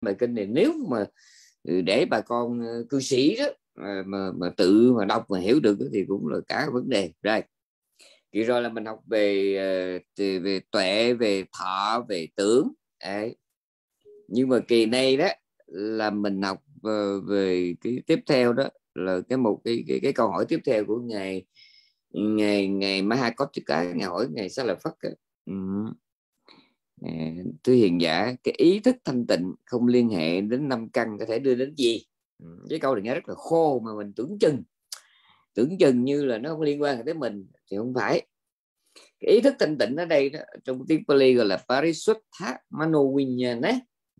bài kinh này nếu mà ừ, để bà con ờ, cư sĩ đó mà, mà, mà tự mà đọc mà hiểu được thì cũng là cả vấn đề rồi thì rồi là mình học về ờ, về tuệ về thọ về tướng Đấy. nhưng mà kỳ này đó là mình học ờ, về cái tiếp theo đó là cái một cái cái, cái câu hỏi tiếp theo của ngày ngày ngày Mahakotika ngày hỏi ngày sẽ là phát Ờ, thứ hiền giả cái ý thức thanh tịnh không liên hệ đến năm căn có thể đưa đến gì ừ, cái câu này nghe rất là khô mà mình tưởng chừng tưởng chừng như là nó không liên quan tới mình thì không phải cái ý thức thanh tịnh ở đây đó, trong tiếng Pali gọi là Parisuddha Mano Vinyana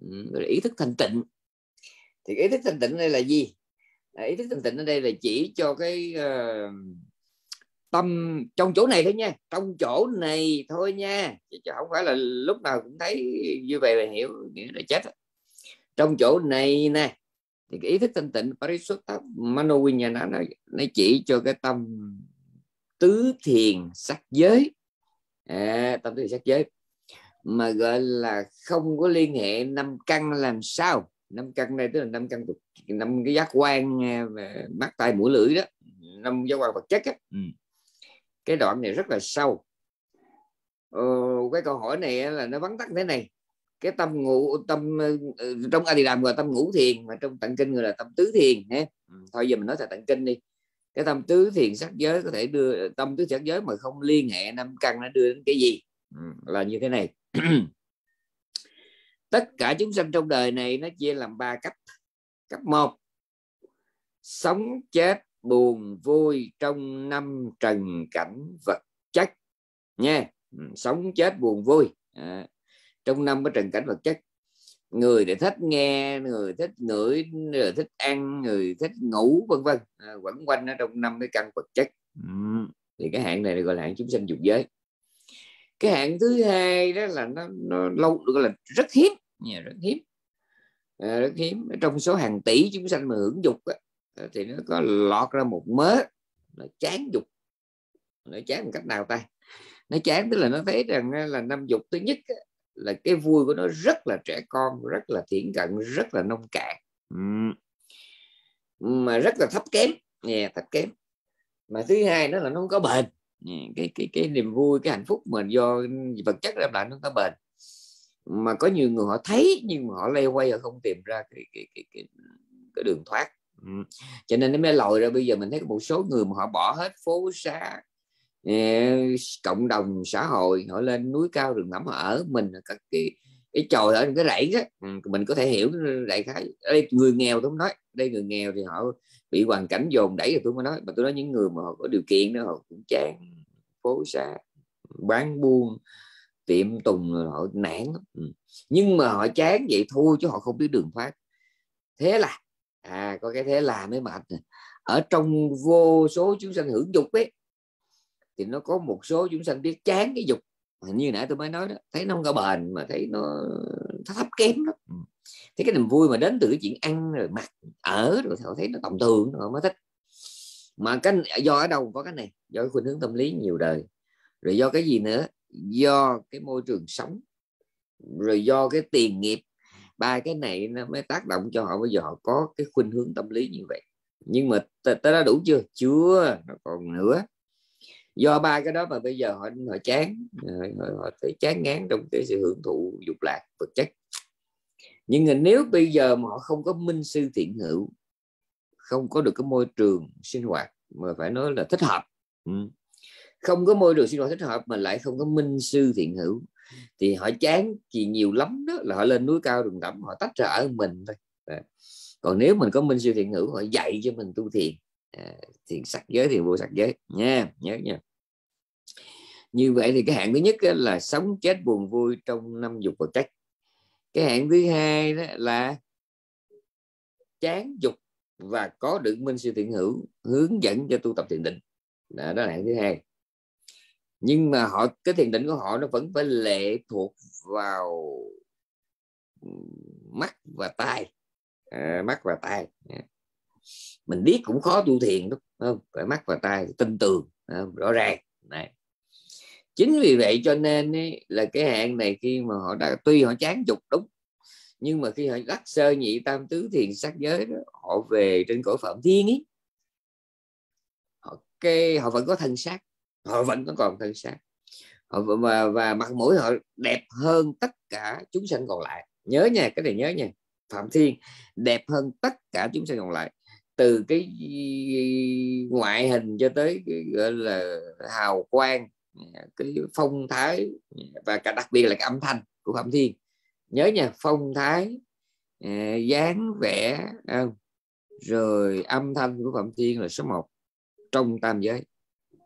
ừ, gọi là ý thức thanh tịnh thì ý thức thanh tịnh đây là gì ý thức thanh tịnh ở đây là chỉ cho cái uh, tâm trong chỗ này thôi nha trong chỗ này thôi nha chứ không phải là lúc nào cũng thấy như vậy là hiểu nghĩa là chết trong chỗ này nè thì cái ý thức thanh tịnh Parisuttha Manovinyana nó nó chỉ cho cái tâm tứ thiền sắc giới à, tâm tứ thiền sắc giới mà gọi là không có liên hệ năm căn làm sao năm căn đây tức là năm căn năm cái giác quan à, mắt tai mũi lưỡi đó năm giác quan vật chất á ừ cái đoạn này rất là sâu ờ, cái câu hỏi này là nó vắn tắt thế này cái tâm ngủ tâm ờ, trong a di đàm gọi tâm ngủ thiền mà trong tận kinh người là tâm tứ thiền nhé ừ, thôi giờ mình nói là tận kinh đi cái tâm tứ thiền sắc giới có thể đưa tâm tứ sắc giới mà không liên hệ năm căn nó đưa đến cái gì ừ, là như thế này tất cả chúng sanh trong đời này nó chia làm ba cấp cấp một sống chết buồn vui trong năm trần cảnh vật chất nha ừ, sống chết buồn vui à, trong năm cái trần cảnh vật chất người thì thích nghe người thích ngửi người thích ăn người thích ngủ vân vân à, quẩn quanh ở trong năm cái căn vật chất ừ. thì cái hạn này gọi là hạn chúng sinh dục giới cái hạn thứ hai đó là nó, nó lâu gọi là rất hiếm nhà rất hiếm à, rất hiếm trong số hàng tỷ chúng sanh mà hưởng dục đó, Ờ, thì nó có lọt ra một mớ nó chán dục nó chán một cách nào ta nó chán tức là nó thấy rằng là năm dục thứ nhất là cái vui của nó rất là trẻ con rất là thiển cận rất là nông cạn mà rất là thấp kém yeah, thấp kém mà thứ hai nó là nó không có bền cái cái cái niềm vui cái hạnh phúc mình do vật chất đem lại nó có bền mà có nhiều người họ thấy nhưng mà họ lay quay họ không tìm ra cái cái cái, cái, cái đường thoát Ừ. cho nên nó mới lòi ra bây giờ mình thấy một số người mà họ bỏ hết phố xá ờ, cộng đồng xã hội họ lên núi cao rừng họ ở mình các cái cái trồi ở cái rẫy á ừ, mình có thể hiểu đại khái đây người nghèo tôi không nói đây người nghèo thì họ bị hoàn cảnh dồn đẩy rồi tôi mới nói mà tôi nói những người mà họ có điều kiện đó họ cũng chán phố xa bán buôn tiệm tùng rồi họ nản ừ. nhưng mà họ chán vậy thôi chứ họ không biết đường thoát thế là à có cái thế là mới mệt ở trong vô số chúng sanh hưởng dục ấy thì nó có một số chúng sanh biết chán cái dục như nãy tôi mới nói đó thấy nó không có bền mà thấy nó thấp kém lắm ừ. thấy cái niềm vui mà đến từ cái chuyện ăn rồi mặc ở rồi họ thấy nó tầm thường họ mới thích mà cái do ở đâu có cái này do cái khuynh hướng tâm lý nhiều đời rồi do cái gì nữa do cái môi trường sống rồi do cái tiền nghiệp ba cái này nó mới tác động cho họ bây giờ họ có cái khuynh hướng tâm lý như vậy nhưng mà tới đó đủ chưa chưa nó còn nữa do ba cái đó mà bây giờ họ họ chán ờ, họ, họ thấy chán ngán trong cái sự hưởng thụ dục lạc vật chất nhưng mà nếu bây giờ mà họ không có minh sư thiện hữu không có được cái môi trường sinh hoạt mà phải nói là thích hợp ừ, không có môi trường sinh hoạt thích hợp mà lại không có minh sư thiện hữu thì họ chán thì nhiều lắm đó là họ lên núi cao rừng rậm họ tách ra ở mình thôi à. còn nếu mình có minh siêu thiện ngữ họ dạy cho mình tu thiền à, thiền sạch giới thiền vô sạch giới nha nhớ nha như vậy thì cái hạng thứ nhất là sống chết buồn vui trong năm dục và cách cái hạng thứ hai đó là chán dục và có được minh siêu thiện hữu hướng dẫn cho tu tập thiền định đó, đó là hạng thứ hai nhưng mà họ cái thiền định của họ nó vẫn phải lệ thuộc vào mắt và tai à, mắt và tai à. mình biết cũng khó tu thiền đúng không phải mắt và tai tin tường rõ ràng này chính vì vậy cho nên ấy, là cái hạn này khi mà họ đã tuy họ chán dục đúng nhưng mà khi họ đắc sơ nhị tam tứ thiền sắc giới đó, họ về trên cõi phạm thiên ấy họ cái họ vẫn có thân xác họ vẫn có còn thân xác họ và, và mặt mũi họ đẹp hơn tất cả chúng sanh còn lại nhớ nha cái này nhớ nha phạm thiên đẹp hơn tất cả chúng sanh còn lại từ cái ngoại hình cho tới cái gọi là hào quang cái phong thái và cả đặc biệt là cái âm thanh của phạm thiên nhớ nha phong thái à, dáng vẻ à, rồi âm thanh của phạm thiên là số 1 trong tam giới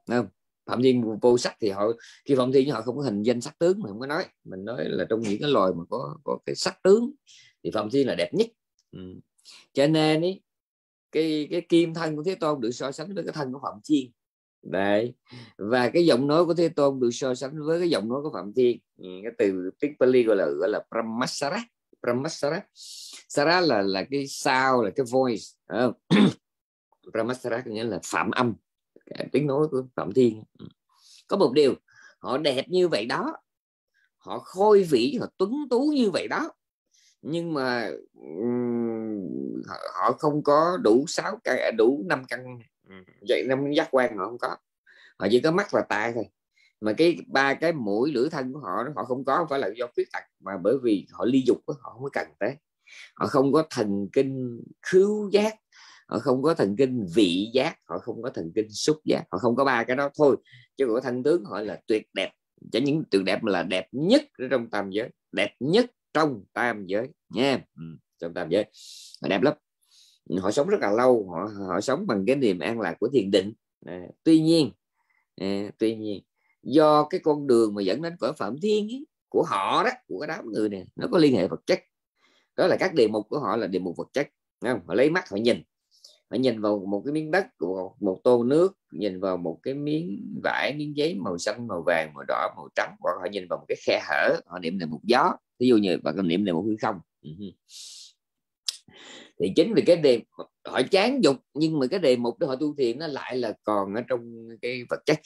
không phạm thiên vô sắc thì họ khi phạm thiên họ không có hình danh sắc tướng mình không có nói mình nói là trong những cái loài mà có có cái sắc tướng thì phạm thiên là đẹp nhất ừ. cho nên ý, cái cái kim thân của thế tôn được so sánh với cái thân của phạm thiên đấy và cái giọng nói của thế tôn được so sánh với cái giọng nói của phạm thiên ừ, cái từ tiếng pali gọi là gọi là brahmasara brahmasara sara là là cái sao là cái voice brahmasara có nghĩa là phạm âm tiếng nói của phạm thiên ừ. có một điều họ đẹp như vậy đó họ khôi vĩ họ tuấn tú như vậy đó nhưng mà ừ, họ không có đủ sáu cái à, đủ năm căn ừ, vậy năm giác quan họ không có họ chỉ có mắt và tai thôi mà cái ba cái mũi lưỡi thân của họ họ không có không phải là do khuyết tật mà bởi vì họ ly dục họ không có cần tới họ không có thần kinh khứu giác họ không có thần kinh vị giác họ không có thần kinh xúc giác họ không có ba cái đó thôi chứ của thân tướng họ là tuyệt đẹp cho những tuyệt đẹp là đẹp nhất trong tam giới đẹp nhất trong tam giới nha ừ, trong tam giới họ đẹp lắm họ sống rất là lâu họ họ sống bằng cái niềm an lạc của thiền định à, tuy nhiên à, tuy nhiên do cái con đường mà dẫn đến cõi phạm thiên ấy, của họ đó của cái đám người này nó có liên hệ vật chất đó là các đề mục của họ là đề mục vật chất không? họ lấy mắt họ nhìn phải nhìn vào một cái miếng đất của một tô nước nhìn vào một cái miếng vải miếng giấy màu xanh màu vàng màu đỏ màu trắng hoặc họ nhìn vào một cái khe hở họ niệm là một gió ví dụ như bạn niệm là một hư không ừ. thì chính vì cái đề họ chán dục nhưng mà cái đề mục đó họ tu thiền nó lại là còn ở trong cái vật chất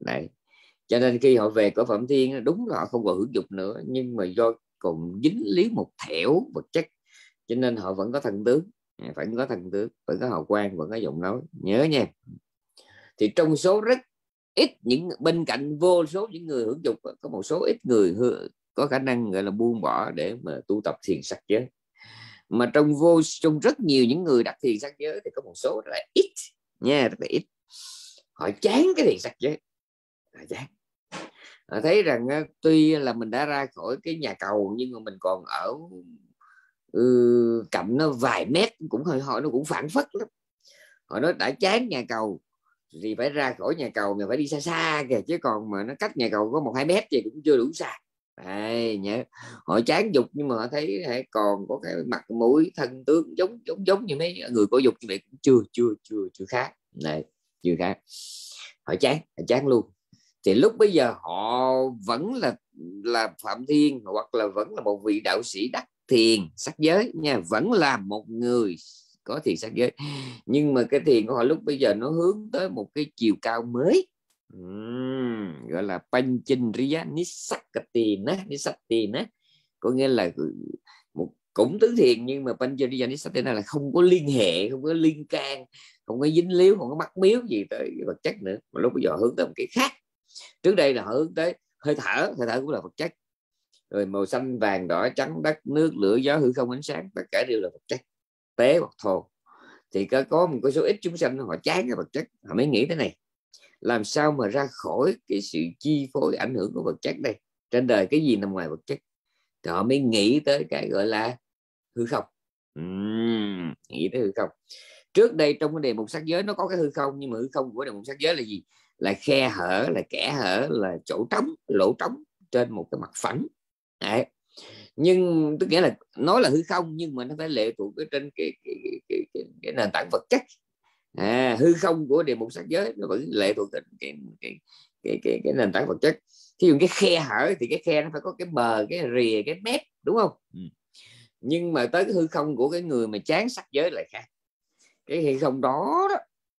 này cho nên khi họ về cõi phẩm thiên đúng là họ không còn hưởng dục nữa nhưng mà do còn dính líu một thẻo vật chất cho nên họ vẫn có thần tướng vẫn có thần tướng vẫn có hào quang vẫn có giọng nói nhớ nha thì trong số rất ít những bên cạnh vô số những người hưởng dục có một số ít người có khả năng gọi là buông bỏ để mà tu tập thiền sắc giới mà trong vô trong rất nhiều những người đặt thiền sắc giới thì có một số rất là ít nha rất là ít họ chán cái thiền sắc giới họ chán họ thấy rằng tuy là mình đã ra khỏi cái nhà cầu nhưng mà mình còn ở ừ, cạnh nó vài mét cũng hơi họ nó cũng phản phất lắm họ nói đã chán nhà cầu thì phải ra khỏi nhà cầu mà phải đi xa xa kìa chứ còn mà nó cách nhà cầu có một hai mét thì cũng chưa đủ xa Đấy, nhớ họ chán dục nhưng mà họ thấy hãy còn có cái mặt mũi thân tướng giống giống giống như mấy người có dục như vậy cũng chưa chưa chưa chưa khác này chưa khác họ chán họ chán luôn thì lúc bây giờ họ vẫn là là phạm thiên hoặc là vẫn là một vị đạo sĩ đắc thiền sắc giới nha vẫn là một người có thiền sắc giới nhưng mà cái thiền của họ lúc bây giờ nó hướng tới một cái chiều cao mới uhm, gọi là panchinriya nissakatina nissatina có nghĩa là một cũng tứ thiền nhưng mà panchinriya nissatina là không có liên hệ không có liên can không có dính líu không có mắc miếu gì tới vật chất nữa mà lúc bây giờ hướng tới một cái khác trước đây là hướng tới hơi thở hơi thở cũng là vật chất rồi màu xanh vàng đỏ trắng đất nước lửa gió hư không ánh sáng tất cả đều là vật chất tế hoặc thô thì có có một số ít chúng sanh họ chán cái vật chất họ mới nghĩ thế này làm sao mà ra khỏi cái sự chi phối ảnh hưởng của vật chất đây trên đời cái gì nằm ngoài vật chất thì họ mới nghĩ tới cái gọi là hư không uhm, nghĩ tới hư không trước đây trong cái đề mục sắc giới nó có cái hư không nhưng mà hư không của đề mục sắc giới là gì là khe hở là kẻ hở là chỗ trống lỗ trống trên một cái mặt phẳng Đấy. nhưng tức nghĩa là nói là hư không nhưng mà nó phải lệ thuộc cái trên cái, cái, cái, cái, cái, cái nền tảng vật chất à, hư không của đề mục sắc giới nó vẫn lệ thuộc trên cái, cái, cái, cái, cái nền tảng vật chất thí dụ cái khe hở thì cái khe nó phải có cái bờ cái rìa cái mép đúng không ừ. nhưng mà tới cái hư không của cái người mà chán sắc giới lại khác cái hư không đó, đó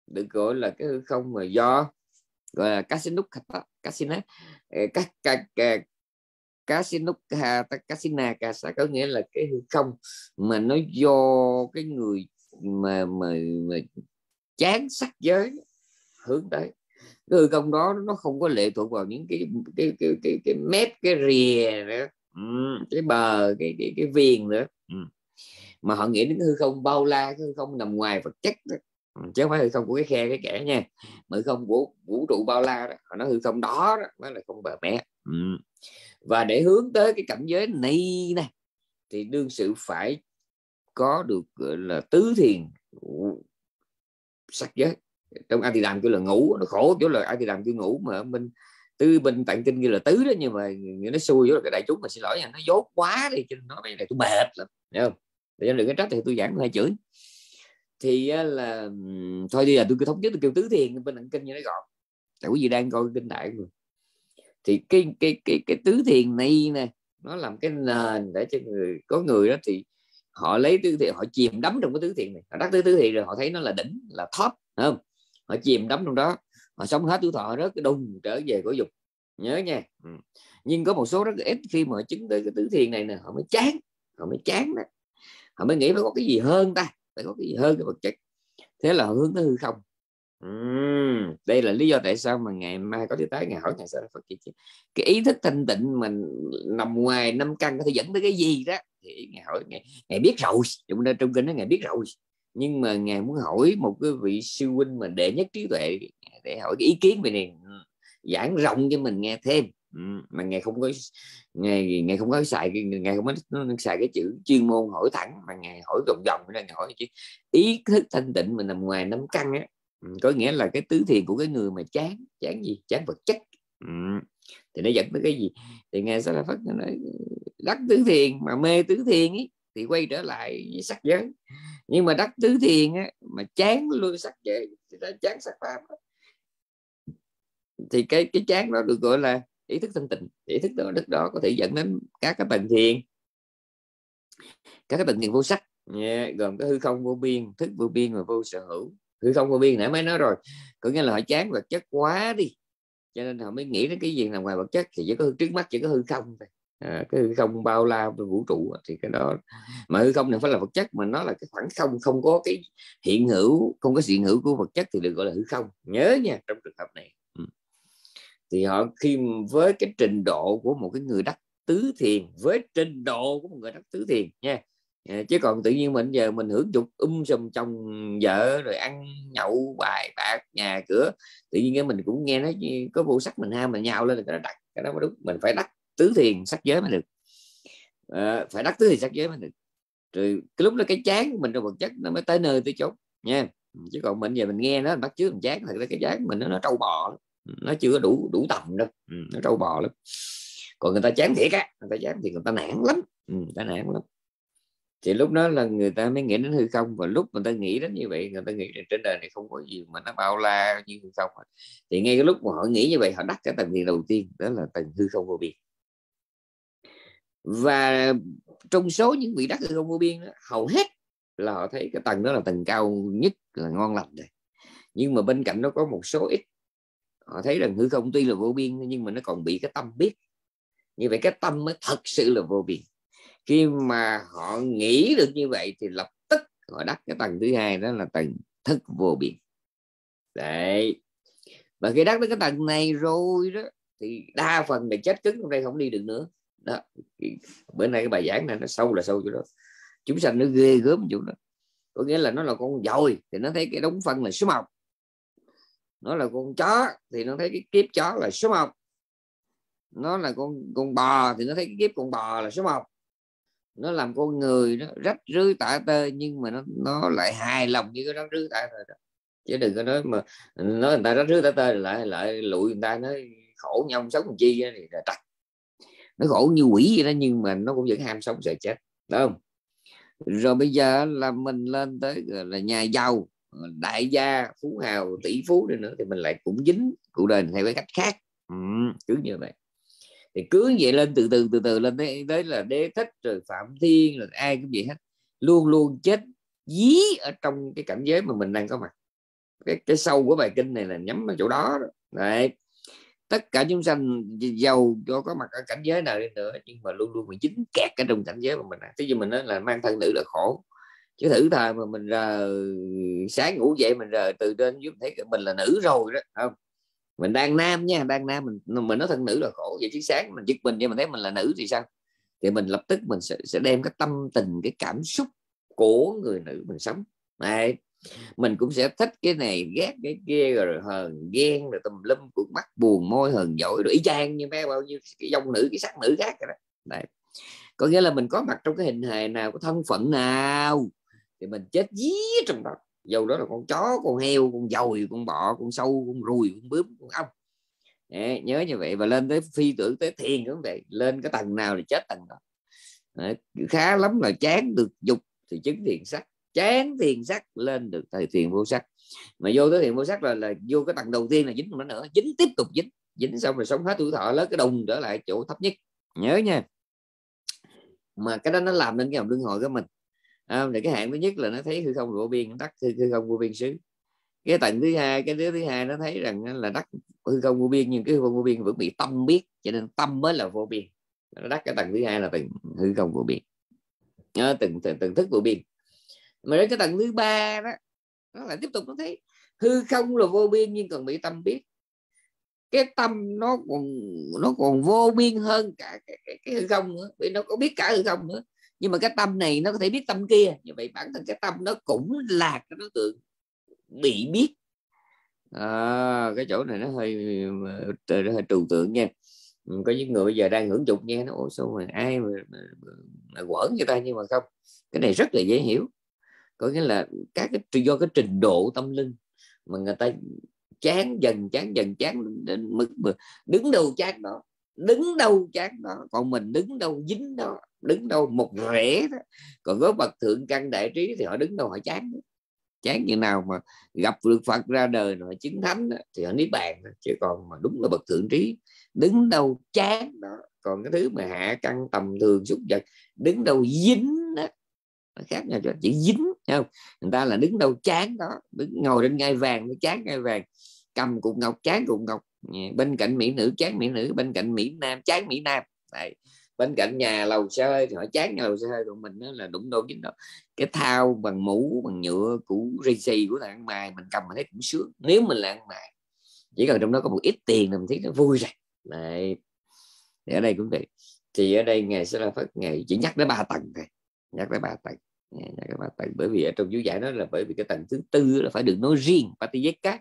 được gọi là cái hư không mà do gọi là casino casino à, các Kasinukha Takasina Kasa có nghĩa là cái hư không mà nó do cái người mà, mà, mà chán sắc giới hướng tới cái hư không đó nó không có lệ thuộc vào những cái cái cái cái, cái mép cái rìa nữa ừ, cái bờ cái cái cái viền nữa ừ. mà họ nghĩ đến hư không bao la hư không nằm ngoài vật chất đó. Ừ, chứ không phải hư không của cái khe cái kẻ nha mà hư không của vũ trụ bao la đó họ nói hư không đó, đó mới là không bờ mé và để hướng tới cái cảnh giới này này thì đương sự phải có được gọi là tứ thiền sắc giới trong ai thì làm kêu là ngủ nó khổ chỗ là ai thì làm kêu ngủ mà mình tư bên tạng kinh như là tứ đó nhưng mà nó xui với cái đại chúng mà xin lỗi nha nó dốt quá đi cho nên nói này tôi mệt lắm hiểu không để đừng có trách thì tôi giảng hai chữ thì là thôi đi là tôi cứ thống nhất tôi kêu tứ thiền bên tạng kinh như nó gọn tại quý vị đang coi kinh đại rồi thì cái cái cái cái tứ thiền này nè nó làm cái nền để cho người có người đó thì họ lấy tứ thiền họ chìm đắm trong cái tứ thiền này họ đắc tứ tứ thiền rồi họ thấy nó là đỉnh là top không họ chìm đắm trong đó họ sống hết tuổi thọ rất đùng trở về của dục nhớ nha ừ. nhưng có một số rất ít khi mà chứng tới cái tứ thiền này nè họ mới chán họ mới chán đó họ mới nghĩ phải có cái gì hơn ta phải có cái gì hơn cái vật chất thế là hướng tới hư không Uhm, đây là lý do tại sao mà ngày mai có thể tới ngày hỏi ngày sao Phật kia cái ý thức thanh tịnh mình nằm ngoài năm căn có thể dẫn tới cái gì đó thì ngày hỏi ngày, ngày biết rồi chúng ta trong kinh đó ngày biết rồi nhưng mà ngài muốn hỏi một cái vị sư huynh mà đệ nhất trí tuệ để hỏi cái ý kiến về này giảng rộng cho mình nghe thêm mà ngài không có ngài ngài không có xài cái ngài không có xài cái chữ chuyên môn hỏi thẳng mà ngài hỏi vòng vòng ra hỏi chứ ý thức thanh tịnh mình nằm ngoài năm căn á có nghĩa là cái tứ thiền của cái người mà chán chán gì chán vật chất thì nó dẫn tới cái gì thì ngài sẽ là phật nói đắc tứ thiền mà mê tứ thiền ấy thì quay trở lại với sắc giới nhưng mà đắc tứ thiền á, mà chán luôn sắc giới thì nó chán sắc pháp thì cái cái chán đó được gọi là ý thức thanh tịnh ý thức đó đức đó có thể dẫn đến các cái tầng thiền các cái tầng thiền vô sắc yeah, gồm có hư không vô biên thức vô biên và vô sở hữu hư không vô biên nãy mới nói rồi có nghĩa là họ chán vật chất quá đi cho nên họ mới nghĩ đến cái gì nằm ngoài vật chất thì chỉ có hư trước mắt chỉ có hư không thôi à, cái hư không bao la vũ trụ thì cái đó mà hư không này phải là vật chất mà nó là cái khoảng không không có cái hiện hữu không có sự hiện hữu của vật chất thì được gọi là hư không nhớ nha trong trường hợp này ừ. thì họ khi với cái trình độ của một cái người đắc tứ thiền với trình độ của một người đắc tứ thiền nha Dạ, chứ còn tự nhiên mình giờ mình hưởng dục um sùm chồng vợ rồi ăn nhậu bài bạc nhà cửa tự nhiên cái mình cũng nghe nó có vô sắc mình ham mình nhào lên là đặt cái đó mới đúng mình phải đắc tứ thiền sắc giới mới được à, phải đắc tứ thiền sắc giới mới được rồi cái lúc đó cái chán của mình trong vật chất nó mới tới nơi tới chốn nha chứ còn mình giờ mình nghe nó bắt chước mình chán thật ra cái chán mình nó, nó trâu bò lắm. nó chưa đủ đủ tầm đâu ừ, nó trâu bò lắm còn người ta chán thiệt á người ta chán thì người ta nản lắm ừ, người ta nản lắm thì lúc đó là người ta mới nghĩ đến hư không và lúc người ta nghĩ đến như vậy người ta nghĩ trên đời này không có gì mà nó bao la như hư không thì ngay cái lúc mà họ nghĩ như vậy họ đắc cái tầng thiền đầu tiên đó là tầng hư không vô biên và trong số những vị đắc hư không vô biên đó, hầu hết là họ thấy cái tầng đó là tầng cao nhất là ngon lành rồi nhưng mà bên cạnh nó có một số ít họ thấy rằng hư không tuy là vô biên nhưng mà nó còn bị cái tâm biết như vậy cái tâm mới thật sự là vô biên khi mà họ nghĩ được như vậy thì lập tức họ đắc cái tầng thứ hai đó là tầng thức vô biên đấy và khi đắc đến cái tầng này rồi đó thì đa phần là chết cứng trong đây không đi được nữa đó bữa nay cái bài giảng này nó sâu là sâu chỗ đó chúng sanh nó ghê gớm chỗ đó có nghĩa là nó là con dồi thì nó thấy cái đống phân là số một nó là con chó thì nó thấy cái kiếp chó là số một nó là con con bò thì nó thấy cái kiếp con bò là số một nó làm con người nó rách rưới tả tơi nhưng mà nó nó lại hài lòng như cái rách rưới tả tơi đó chứ đừng có nói mà nói người ta rách rưới tả tơi lại lại lụi người ta nói khổ nhau sống làm chi thì là trật nó khổ như quỷ vậy đó nhưng mà nó cũng vẫn ham sống sợ chết đúng không rồi bây giờ là mình lên tới là nhà giàu đại gia phú hào tỷ phú đi nữa thì mình lại cũng dính cuộc đời theo cái cách khác ừ, cứ như vậy thì cứ vậy lên từ từ từ từ lên tới, tới là đế thích rồi phạm thiên rồi ai cũng vậy hết luôn luôn chết dí ở trong cái cảnh giới mà mình đang có mặt cái, cái sâu của bài kinh này là nhắm vào chỗ đó đấy tất cả chúng sanh giàu cho có mặt ở cảnh giới nào đi nữa nhưng mà luôn luôn mình dính kẹt ở trong cảnh giới mà mình thế chứ mình nói là mang thân nữ là khổ chứ thử thời mà mình rờ sáng ngủ dậy mình rờ từ trên dưới thấy mình là nữ rồi đó không mình đang nam nha đang nam mình mình nói thân nữ là khổ vậy chứ sáng mình giật mình nhưng mình thấy mình là nữ thì sao thì mình lập tức mình sẽ, sẽ đem cái tâm tình cái cảm xúc của người nữ mình sống này mình cũng sẽ thích cái này ghét cái kia rồi hờn ghen rồi tùm lum cuộc mắt buồn môi hờn giỏi rồi y chang như mấy bao nhiêu cái dòng nữ cái sắc nữ khác rồi đó. có nghĩa là mình có mặt trong cái hình hài nào có thân phận nào thì mình chết dí trong đó dù đó là con chó con heo con dồi con bọ con sâu con ruồi con bướm con ong Đấy, nhớ như vậy và lên tới phi tưởng tới thiền cũng vậy lên cái tầng nào thì chết tầng đó Đấy, khá lắm là chán được dục thì chứng thiền sắc chán thiền sắc lên được thời thiền vô sắc mà vô tới thiền vô sắc là là vô cái tầng đầu tiên là dính không nữa dính tiếp tục dính dính xong rồi sống hết tuổi thọ lớn cái đồng trở lại chỗ thấp nhất nhớ nha mà cái đó nó làm nên cái hồng lương hồi của mình Ờ, à, thì cái hạn thứ nhất là nó thấy hư không vô biên nó đắc hư, hư không vô biên xứ cái tầng thứ hai cái đứa thứ hai nó thấy rằng là đắc hư không vô biên nhưng cái hư không vô biên vẫn bị tâm biết cho nên tâm mới là vô biên nó đắc cái tầng thứ hai là tầng hư không vô biên à, ờ, từng, từng từng thức vô biên mà đến cái tầng thứ ba đó nó lại tiếp tục nó thấy hư không là vô biên nhưng còn bị tâm biết cái tâm nó còn nó còn vô biên hơn cả cái, cái, cái hư không nữa vì nó có biết cả hư không nữa nhưng mà cái tâm này nó có thể biết tâm kia như vậy bản thân cái tâm nó cũng là cái đối tượng bị biết à, cái chỗ này nó hơi ờ, nó hơi trừu tượng nha ừ, có những người bây giờ đang hưởng dục nghe, nó ủa sao mà ai mà, mà, mà quẩn người ta nhưng mà không cái này rất là dễ hiểu có nghĩa là các cái do cái trình độ tâm linh mà người ta chán dần chán dần chán đến mức mà đứng đầu chán đó đứng đâu chán đó còn mình đứng đâu dính đó đứng đâu một rễ đó còn có bậc thượng căn đại trí thì họ đứng đâu họ chán đó. chán như nào mà gặp được phật ra đời rồi chứng thánh đó, thì họ niết bàn đó. chứ còn mà đúng là bậc thượng trí đứng đâu chán đó còn cái thứ mà hạ căn tầm thường xúc vật đứng đâu dính đó nó khác nhau chỉ dính không người ta là đứng đâu chán đó đứng ngồi trên ngai vàng nó chán ngai vàng cầm cục ngọc chán cục ngọc bên cạnh mỹ nữ chán mỹ nữ bên cạnh mỹ nam chán mỹ nam Đấy. bên cạnh nhà lầu xe hơi họ chán nhà lầu xe hơi của mình đó là đụng đô chính đó cái thao bằng mũ bằng nhựa của xì của thằng mày mình cầm mình thấy cũng sướng nếu mình là ăn mày chỉ cần trong đó có một ít tiền là mình thấy nó vui rồi Đấy. Để ở đây cũng vậy thì ở đây ngày sẽ là phát ngày chỉ nhắc tới ba tầng thôi nhắc tới ba tầng nhắc tới ba tầng bởi vì ở trong chú giải đó là bởi vì cái tầng thứ tư là phải được nói riêng patiyeka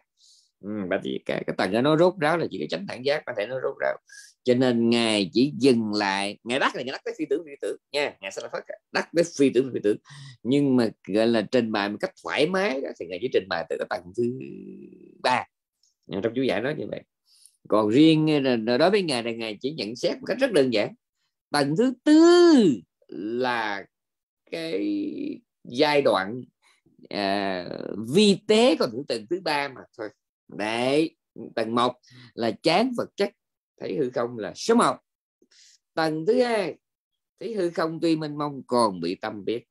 ừ, và thì cái, cái tầng nó rốt ráo là chỉ cái tránh thẳng giác có thể nó rốt ráo cho nên ngài chỉ dừng lại ngài đắc là ngài đắc tới phi tưởng phi tưởng nha ngài sẽ là phát đắc tới phi tưởng phi tưởng nhưng mà gọi là trình bày một cách thoải mái đó, thì ngài chỉ trình bày từ cái tầng thứ ba trong chú giải nói như vậy còn riêng ờ, đối với ngài là ngài chỉ nhận xét một cách rất đơn giản tầng thứ tư là cái giai đoạn à, vi tế còn những tầng thứ ba mà thôi đấy tầng 1 là chán vật chất thấy hư không là số 1 tầng thứ hai thấy hư không tuy mênh mông còn bị tâm biết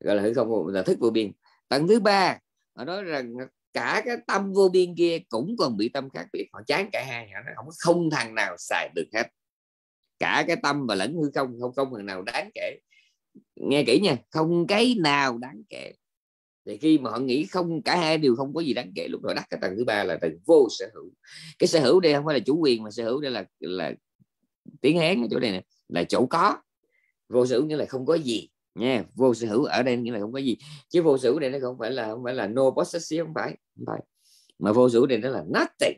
gọi là hư không là thức vô biên tầng thứ ba họ nói rằng cả cái tâm vô biên kia cũng còn bị tâm khác biệt họ chán cả hai họ nói không không thằng nào xài được hết cả cái tâm và lẫn hư không không không thằng nào đáng kể nghe kỹ nha không cái nào đáng kể thì khi mà họ nghĩ không cả hai điều không có gì đáng kể lúc đó đất cái tầng thứ ba là tầng vô sở hữu cái sở hữu đây không phải là chủ quyền mà sở hữu đây là là tiếng hán ở chỗ này nè là chỗ có vô sở hữu nghĩa là không có gì nha vô sở hữu ở đây nghĩa là không có gì chứ vô sở hữu đây nó không phải là không phải là no possession không phải không phải mà vô sở hữu đây nó là nothing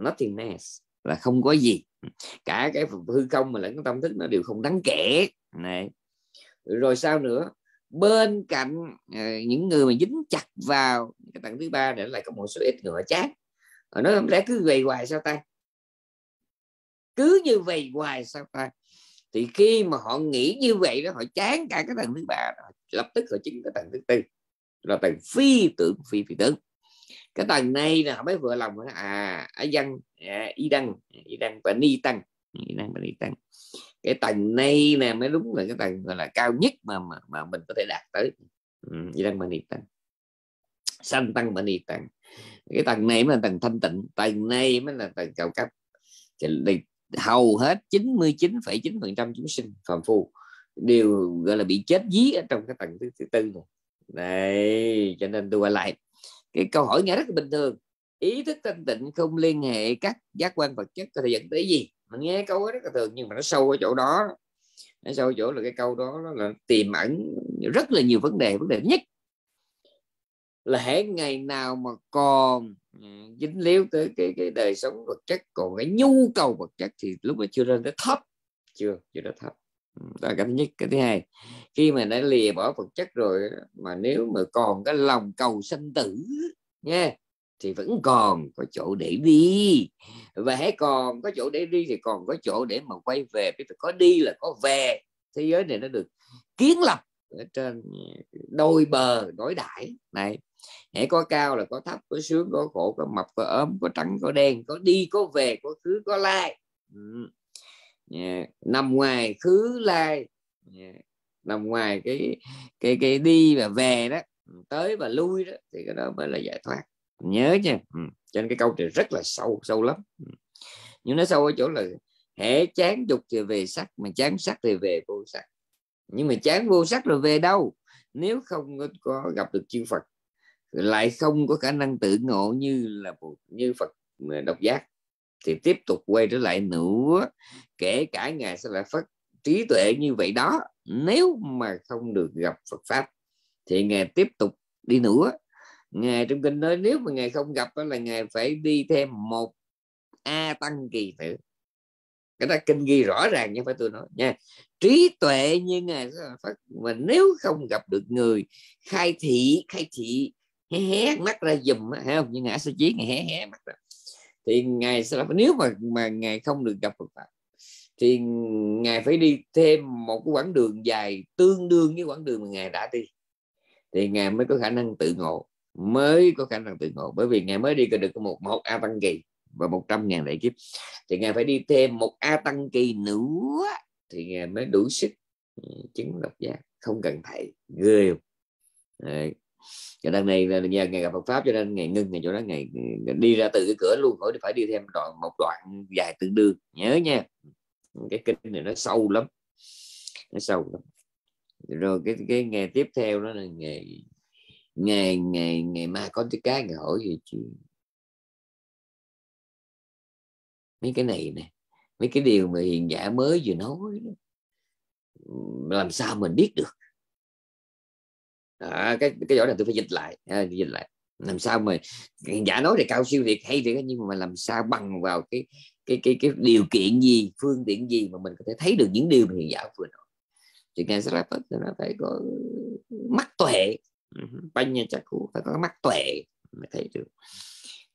nothingness là không có gì cả cái hư không mà lẫn tâm thức nó đều không đáng kể này rồi sao nữa bên cạnh ờ, những người mà dính chặt vào cái tầng thứ ba để lại có một số ít người chát nói không lẽ cứ về hoài sao ta cứ như vậy hoài sao ta thì khi mà họ nghĩ như vậy đó họ chán cả cái tầng thứ ba đó, lập tức họ chứng cái tầng thứ tư là tầng phi tưởng phi phi tưởng cái tầng này là họ mới vừa lòng à a dân à, y đăng à, y đăng và ni tăng y đăng và ni tăng cái tầng này nè mới đúng là cái tầng gọi là cao nhất mà mà, mà mình có thể đạt tới ừ, vậy đang mani tăng sanh tăng mani tăng cái tầng này mới là tầng thanh tịnh tầng này mới là tầng cao cấp thì hầu hết 99,9% chúng sinh phàm phu đều gọi là bị chết dí ở trong cái tầng thứ, thứ tư này Đấy, cho nên tôi quay lại cái câu hỏi nghe rất là bình thường ý thức thanh tịnh không liên hệ các giác quan vật chất có thể dẫn tới gì mà nghe câu rất là thường nhưng mà nó sâu ở chỗ đó nó sâu ở chỗ là cái câu đó, đó là tiềm ẩn rất là nhiều vấn đề vấn đề nhất là hễ ngày nào mà còn ừ, dính líu tới cái cái đời sống vật chất còn cái nhu cầu vật chất thì lúc mà chưa lên tới thấp chưa chưa đã thấp ừ, đó là cái thứ nhất cái thứ hai khi mà đã lìa bỏ vật chất rồi mà nếu mà còn cái lòng cầu sanh tử nha thì vẫn còn có chỗ để đi và hãy còn có chỗ để đi thì còn có chỗ để mà quay về cái có đi là có về thế giới này nó được kiến lập ở trên đôi bờ đối đại này hãy có cao là có thấp có sướng có khổ có mập có ốm có trắng có đen có đi có về có khứ có lai yeah. Ừ. Dạ, nằm ngoài khứ lai yeah. Dạ, nằm ngoài cái cái cái đi và về đó tới và lui đó thì cái đó mới là giải thoát nhớ nha ừ. cho nên cái câu này rất là sâu sâu lắm ừ. nhưng nó sâu ở chỗ là hệ chán dục thì về sắc mà chán sắc thì về vô sắc nhưng mà chán vô sắc rồi về đâu nếu không có gặp được chư Phật lại không có khả năng tự ngộ như là như Phật à, độc giác thì tiếp tục quay trở lại nữa kể cả ngày sẽ lại phát trí tuệ như vậy đó nếu mà không được gặp Phật pháp thì ngài tiếp tục đi nữa ngài trong kinh nói nếu mà ngài không gặp đó là ngài phải đi thêm một a tăng kỳ tử cái đó kinh ghi rõ ràng như phải tôi nói nha trí tuệ như ngài phát mà nếu không gặp được người khai thị khai thị hé hé mắt ra dùm hay không như ngã sẽ chí ngài hé hé mắt ra thì ngài sẽ nếu mà mà ngài không được gặp Phật pháp thì ngài phải đi thêm một cái quãng đường dài tương đương với quãng đường mà ngài đã đi thì ngài mới có khả năng tự ngộ mới có khả năng tự ngộ bởi vì ngài mới đi được một một a tăng kỳ và 100 ngàn đại kiếp thì ngài phải đi thêm một a tăng kỳ nữa thì ngài mới đủ sức ừ, chứng độc giác không cần thầy ghê Đấy. cho đằng này là nhà ngày gặp Phật pháp cho nên ngày ngưng ngày chỗ đó ngày đi ra từ cái cửa luôn khỏi phải đi thêm đoạn một đoạn dài tương đương nhớ nha cái kinh này nó sâu lắm nó sâu lắm rồi cái cái nghề tiếp theo đó là ngày ngày ngày ngày mai có cái cái người hỏi gì chuyện mấy cái này nè mấy cái điều mà hiện giả mới vừa nói làm sao mình biết được à, cái cái giỏi này tôi phải dịch lại à, dịch lại làm sao mà hiền giả nói thì cao siêu thiệt hay thiệt nhưng mà làm sao bằng vào cái cái cái cái điều kiện gì phương tiện gì mà mình có thể thấy được những điều mà hiền giả vừa nói chuyện này rất là nó phải có mắt tuệ Ừ, banya chakku phải có mắt tuệ mới thấy được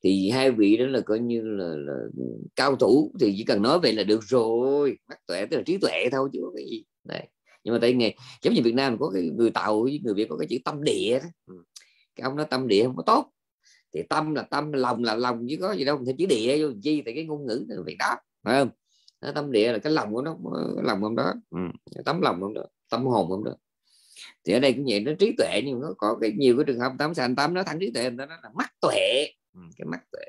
thì hai vị đó là coi như là, là cao thủ thì chỉ cần nói vậy là được rồi mắt tuệ tức là trí tuệ thôi chứ có cái gì Đấy. nhưng mà tại nghề giống như Việt Nam có cái người tàu với người Việt có cái chữ tâm địa ừ. cái ông nói tâm địa không có tốt thì tâm là tâm lòng là lòng chứ có gì đâu thì chữ địa vô chi thì cái ngôn ngữ là việc đó phải không nó tâm địa là cái lòng của nó lòng ông đó ừ. tấm lòng ông đó tâm hồn ông đó thì ở đây cũng vậy nó trí tuệ nhưng nó có cái nhiều cái trường hợp tám sanh tám nó thẳng trí tuệ người ta nói là mắt tuệ ừ, cái mắt tuệ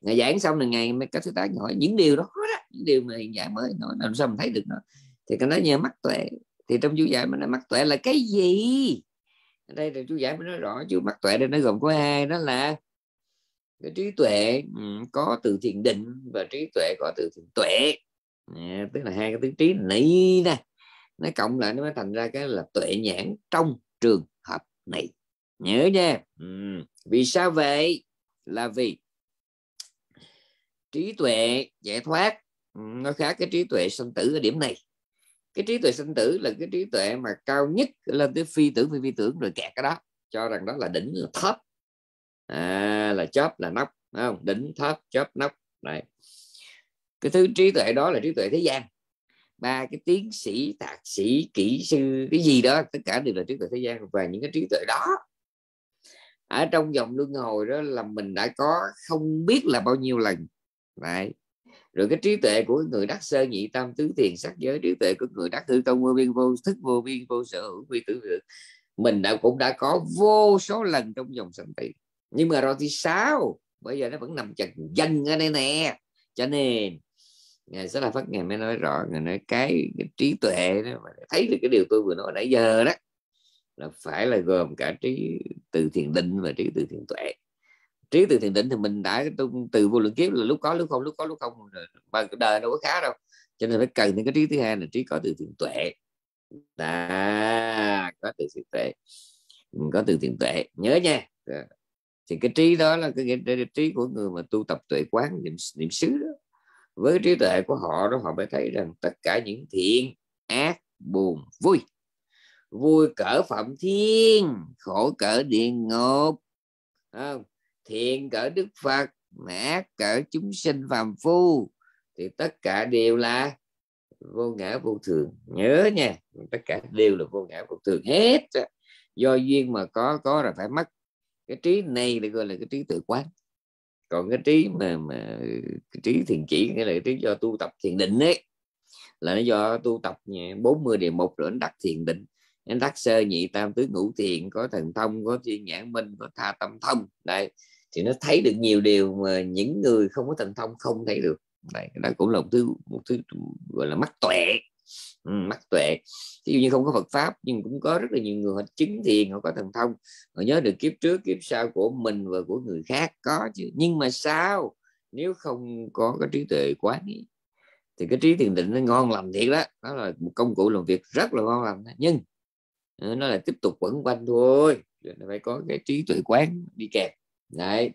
ngày giảng xong là ngày mới các sư tác hỏi những điều đó đó những điều mà hiện giảng mới nói làm sao mình thấy được nó thì cái nói nhờ mắt tuệ thì trong chú giải mới nói mắt tuệ là cái gì ở đây thì chú giải mới nói rõ chú mắt tuệ đây nó gồm có hai đó là cái trí tuệ ừ, có từ thiền định và trí tuệ có từ thiền tuệ à, tức là hai cái thứ trí này nè nó cộng lại nó mới thành ra cái là tuệ nhãn trong trường hợp này nhớ nha ừ. vì sao vậy là vì trí tuệ giải thoát nó khác cái trí tuệ sanh tử ở điểm này cái trí tuệ sanh tử là cái trí tuệ mà cao nhất lên tới phi tưởng phi vi tưởng rồi kẹt cái đó cho rằng đó là đỉnh là thấp à, là chóp là nóc không đỉnh thấp chóp nóc này cái thứ trí tuệ đó là trí tuệ thế gian ba cái tiến sĩ thạc sĩ kỹ sư cái gì đó tất cả đều là trí tuệ thế gian và những cái trí tuệ đó ở trong dòng luân hồi đó là mình đã có không biết là bao nhiêu lần Đấy. rồi cái trí tuệ của người đắc sơ nhị tam tứ thiền sắc giới trí tuệ của người đắc hư tông vô biên vô thức vô biên vô sở hữu quy tưởng. được mình đã cũng đã có vô số lần trong dòng sanh tử nhưng mà rồi thì sao bây giờ nó vẫn nằm chặt danh ở đây nè cho nên ngài sẽ là phát ngài mới nói rõ ngài nói cái, cái trí tuệ đó mà thấy được cái điều tôi vừa nói nãy giờ đó là phải là gồm cả trí từ thiền định và trí từ thiền tuệ trí từ thiền định thì mình đã từ vô lượng kiếp là lúc có lúc không lúc có lúc không mà đời đâu có khá đâu cho nên phải cần những cái trí thứ hai là trí có từ thiền tuệ đã có từ thiền tuệ ừ, có từ thiền tuệ nhớ nha thì cái trí đó là cái, cái, cái trí của người mà tu tập tuệ quán niệm niệm xứ đó với trí tuệ của họ đó họ mới thấy rằng tất cả những thiện ác buồn vui vui cỡ phạm thiên khổ cỡ địa ngục không? thiện cỡ đức phật mà ác cỡ chúng sinh phàm phu thì tất cả đều là vô ngã vô thường nhớ nha tất cả đều là vô ngã vô thường hết do duyên mà có có là phải mất cái trí này được gọi là cái trí tự quán còn cái trí mà mà cái trí thiền chỉ nghĩa là cái trí do tu tập thiền định ấy là nó do tu tập 40 điều một rồi đắc thiền định anh đắc sơ nhị tam tứ ngũ thiền có thần thông có thiên nhãn minh có tha tâm thông đây thì nó thấy được nhiều điều mà những người không có thần thông không thấy được đây đó cũng là một thứ một thứ gọi là mắt tuệ Ừ, mắt tuệ ví dụ như không có Phật pháp nhưng cũng có rất là nhiều người họ chứng thiền họ có thần thông họ nhớ được kiếp trước kiếp sau của mình và của người khác có chứ nhưng mà sao nếu không có cái trí tuệ quán ý, thì cái trí thiền định nó ngon lành thiệt đó nó là một công cụ làm việc rất là ngon lành nhưng ừ, nó là tiếp tục quẩn quanh thôi phải có cái trí tuệ quán đi kèm đấy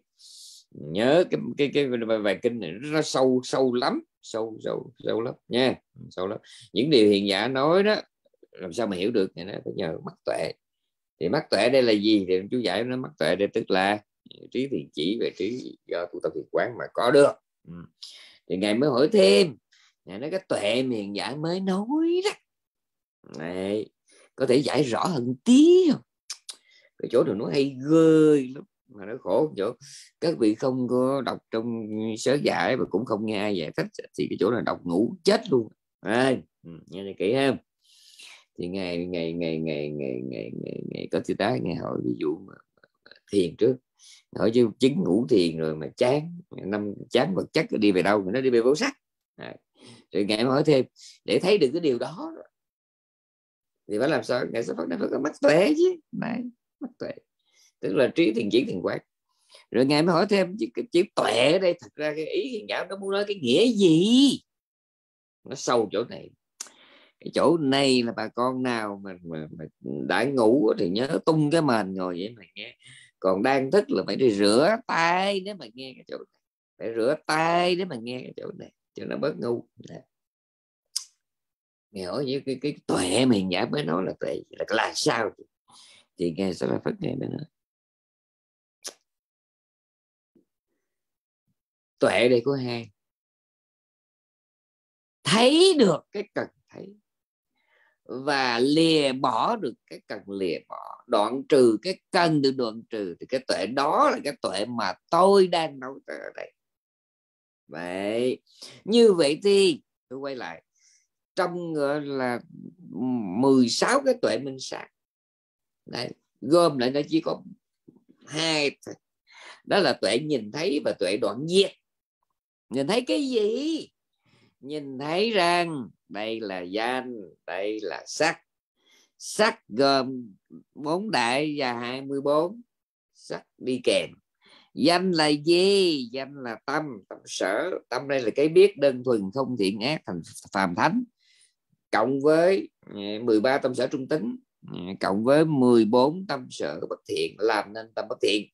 nhớ cái cái cái bài, bài kinh này nó sâu sâu lắm sâu sâu sâu lắm nha sâu lắm những điều hiền giả nói đó làm sao mà hiểu được thì nó phải nhờ mắt tuệ thì mắt tuệ đây là gì thì chú giải nó mắt tuệ đây tức là trí thiền chỉ về trí do tu tập thiền quán mà có được ừ. thì ngài mới hỏi thêm ngài nói cái tuệ hiền giả mới nói đó này có thể giải rõ hơn tí không cái chỗ này nó hay ghê lắm mà nó khổ chỗ các vị không có đọc trong sớ giải và cũng không nghe ai giải thích thì cái chỗ này đọc ngủ chết luôn à, nghe này kỹ ha thì ngày ngày ngày ngày ngày ngày ngày, ngày có thứ tá ngày hội ví dụ mà thiền trước hỏi chứ chứng ngủ thiền rồi mà chán năm chán vật chất đi về đâu nó đi về vô sắc à. rồi ngài hỏi thêm để thấy được cái điều đó thì phải làm sao ngày sẽ phát ra phải có mắt tuệ chứ này mắt tuệ tức là trí thiền chỉ thiền quán rồi ngài mới hỏi thêm chứ cái chữ tuệ ở đây thật ra cái ý hiền giáo nó muốn nói cái nghĩa gì nó sâu chỗ này cái chỗ này là bà con nào mà, mà, mà đã ngủ thì nhớ tung cái mền ngồi vậy mà nghe còn đang thức là phải đi rửa tay nếu mà nghe cái chỗ này phải rửa tay nếu mà nghe cái chỗ này cho nó bớt ngu dạ. nghe hỏi như cái cái tuệ mình giả mới nói là tuệ là, là sao thì nghe sẽ là phát nghe mới nói tuệ đây có hai thấy được cái cần thấy và lìa bỏ được cái cần lìa bỏ đoạn trừ cái cần được đoạn trừ thì cái tuệ đó là cái tuệ mà tôi đang nói tới ở đây vậy như vậy thì tôi quay lại trong gọi là 16 cái tuệ minh sát Đấy, gom lại nó chỉ có hai đó là tuệ nhìn thấy và tuệ đoạn diệt nhìn thấy cái gì nhìn thấy rằng đây là danh đây là sắc sắc gồm bốn đại và 24 sắc đi kèm danh là gì danh là tâm tâm sở tâm đây là cái biết đơn thuần không thiện ác thành phàm thánh cộng với 13 ừ, tâm sở trung tính ừ, cộng với 14 tâm sở bất thiện làm nên tâm bất thiện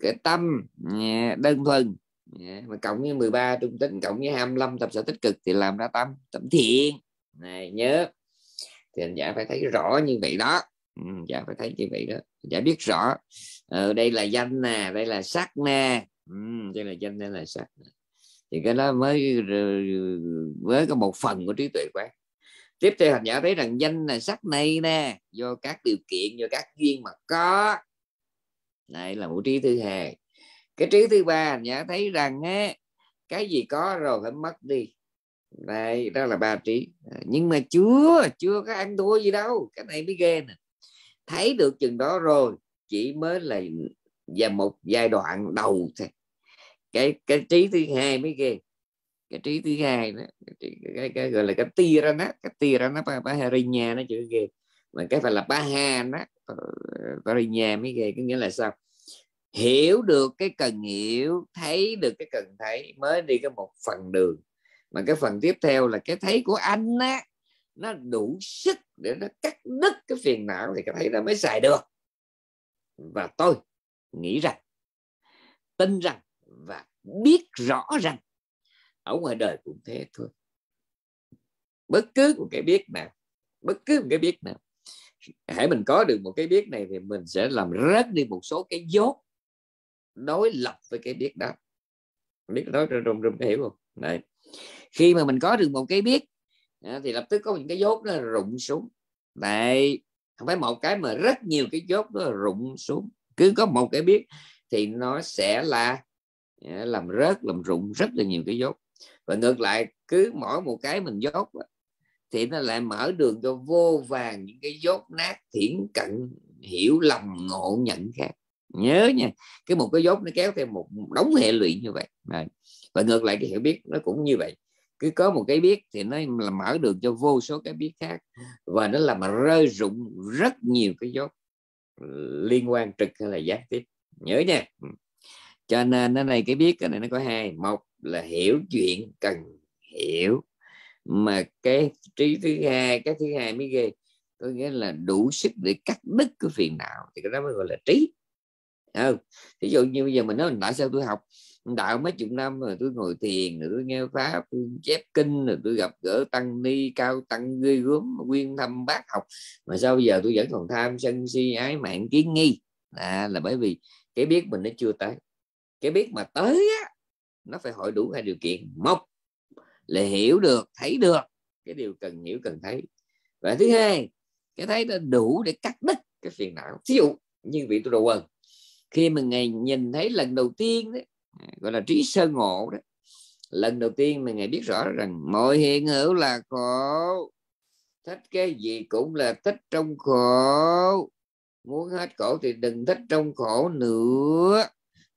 cái tâm ừ, đơn thuần yeah. Dạ, mà cộng với 13 trung tính cộng với 25 tập sở tích cực thì làm ra tâm tấm thiện này nhớ thì anh giả phải thấy rõ như vậy đó hành ừ, giả phải thấy như vậy đó giả biết rõ ờ, đây là danh nè đây là sắc nè ừ, đây là danh đây là sắc thì cái đó mới với có một phần của trí tuệ quán tiếp theo hành giả thấy rằng danh là sắc này nè do các điều kiện do các duyên mà có đây là vũ trí thứ hai cái trí thứ ba nhã thấy rằng á, cái gì có rồi phải mất đi đây đó là ba trí à, nhưng mà chưa chưa có ăn thua gì đâu cái này mới ghê nè thấy được chừng đó rồi chỉ mới là và một giai đoạn đầu thôi cái cái trí thứ hai mới ghê cái trí thứ hai đó cái, cái, cái gọi là cái tia ra nó cái tia ra nó ba ba nhà nó chữ ghê mà cái phải là ba ha nó ờ, ba nhà mới ghê có nghĩa là sao hiểu được cái cần hiểu thấy được cái cần thấy mới đi cái một phần đường mà cái phần tiếp theo là cái thấy của anh á nó đủ sức để nó cắt đứt cái phiền não thì cái thấy nó mới xài được và tôi nghĩ rằng tin rằng và biết rõ rằng ở ngoài đời cũng thế thôi bất cứ một cái biết nào bất cứ một cái biết nào hãy mình có được một cái biết này thì mình sẽ làm rớt đi một số cái dốt đối lập với cái biết đó biết nói rùm rùm hiểu không đấy khi mà mình có được một cái biết à, thì lập tức có những cái dốt nó rụng xuống đấy không phải một cái mà rất nhiều cái dốt nó rụng xuống cứ có một cái biết thì nó sẽ là à, làm rớt làm rụng rất là nhiều cái dốt và ngược lại cứ mỗi một cái mình dốt thì nó lại mở đường cho vô vàng những cái dốt nát thiển cận hiểu lầm ngộ nhận khác nhớ nha cái một cái dốt nó kéo theo một đống hệ lụy như vậy Đấy. và ngược lại cái hiểu biết nó cũng như vậy cứ có một cái biết thì nó là mở đường cho vô số cái biết khác và nó làm mà rơi rụng rất nhiều cái dốt liên quan trực hay là gián tiếp nhớ nha cho nên cái này cái biết cái này nó có hai một là hiểu chuyện cần hiểu mà cái trí thứ hai cái thứ hai mới ghê có nghĩa là đủ sức để cắt đứt cái phiền não thì cái đó mới gọi là trí ừ. ví dụ như bây giờ mình nói mình tại sao tôi học đạo mấy chục năm rồi tôi ngồi thiền rồi tôi nghe pháp tôi chép kinh rồi tôi gặp gỡ tăng ni cao tăng ghê gớm quyên thăm bác học mà sao bây giờ tôi vẫn còn tham sân si ái mạng kiến nghi à, là bởi vì cái biết mình nó chưa tới cái biết mà tới á, nó phải hỏi đủ hai điều kiện một là hiểu được thấy được cái điều cần hiểu cần thấy và thứ hai cái thấy nó đủ để cắt đứt cái phiền não thí dụ như vị tôi đầu quần khi mà ngài nhìn thấy lần đầu tiên đấy, gọi là trí sơ ngộ đó lần đầu tiên mà ngài biết rõ rằng mọi hiện hữu là khổ thích cái gì cũng là thích trong khổ muốn hết khổ thì đừng thích trong khổ nữa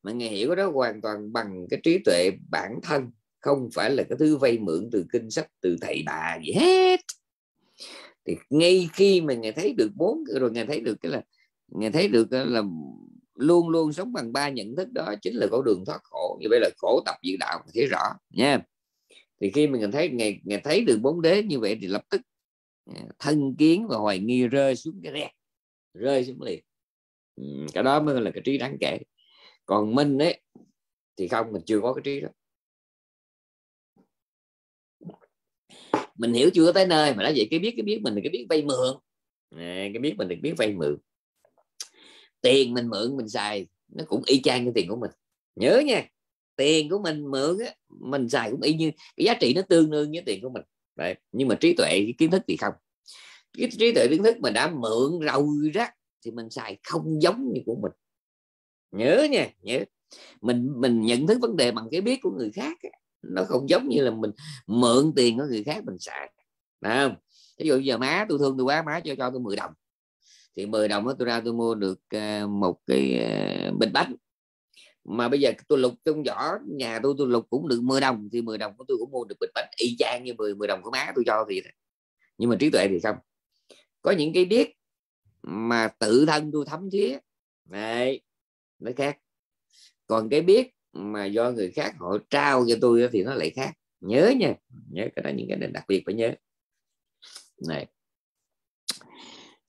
mà ngài hiểu đó hoàn toàn bằng cái trí tuệ bản thân không phải là cái thứ vay mượn từ kinh sách từ thầy bà gì hết thì ngay khi mà ngài thấy được bốn rồi ngài thấy được cái là ngài thấy được là luôn luôn sống bằng ba nhận thức đó chính là con đường thoát khổ như vậy là khổ tập diệt đạo thấy rõ nha thì khi mình thấy ngày ngày thấy được bốn đế như vậy thì lập tức à, thân kiến và hoài nghi rơi xuống cái rè rơi xuống liền cái đó mới là cái trí đáng kể còn minh ấy thì không mình chưa có cái trí đó mình hiểu chưa tới nơi mà đã vậy cái biết cái biết mình cái biết vay mượn cái biết mình được biết vay mượn tiền mình mượn mình xài nó cũng y chang cái tiền của mình nhớ nha tiền của mình mượn á, mình xài cũng y như cái giá trị nó tương đương với tiền của mình Đấy. nhưng mà trí tuệ kiến thức thì không cái trí tuệ kiến thức mà đã mượn rồi rác thì mình xài không giống như của mình nhớ nha nhớ mình mình nhận thức vấn đề bằng cái biết của người khác á. nó không giống như là mình mượn tiền của người khác mình xài Đấy không ví dụ giờ má tôi thương tôi quá má cho cho tôi 10 đồng thì 10 đồng đó tôi ra tôi mua được ờ, một cái ờ, bình bánh mà bây giờ tôi lục trong giỏ nhà tôi tôi lục cũng được 10 đồng thì 10 đồng của tôi cũng mua được bình bánh y chang như 10 10 đồng của má tôi cho thì nhưng mà trí tuệ thì không có những cái biết mà tự thân tôi thấm thía này nó khác còn cái biết mà do người khác họ trao cho tôi thì nó lại khác nhớ nha nhớ cái đó những cái này đặc biệt phải nhớ này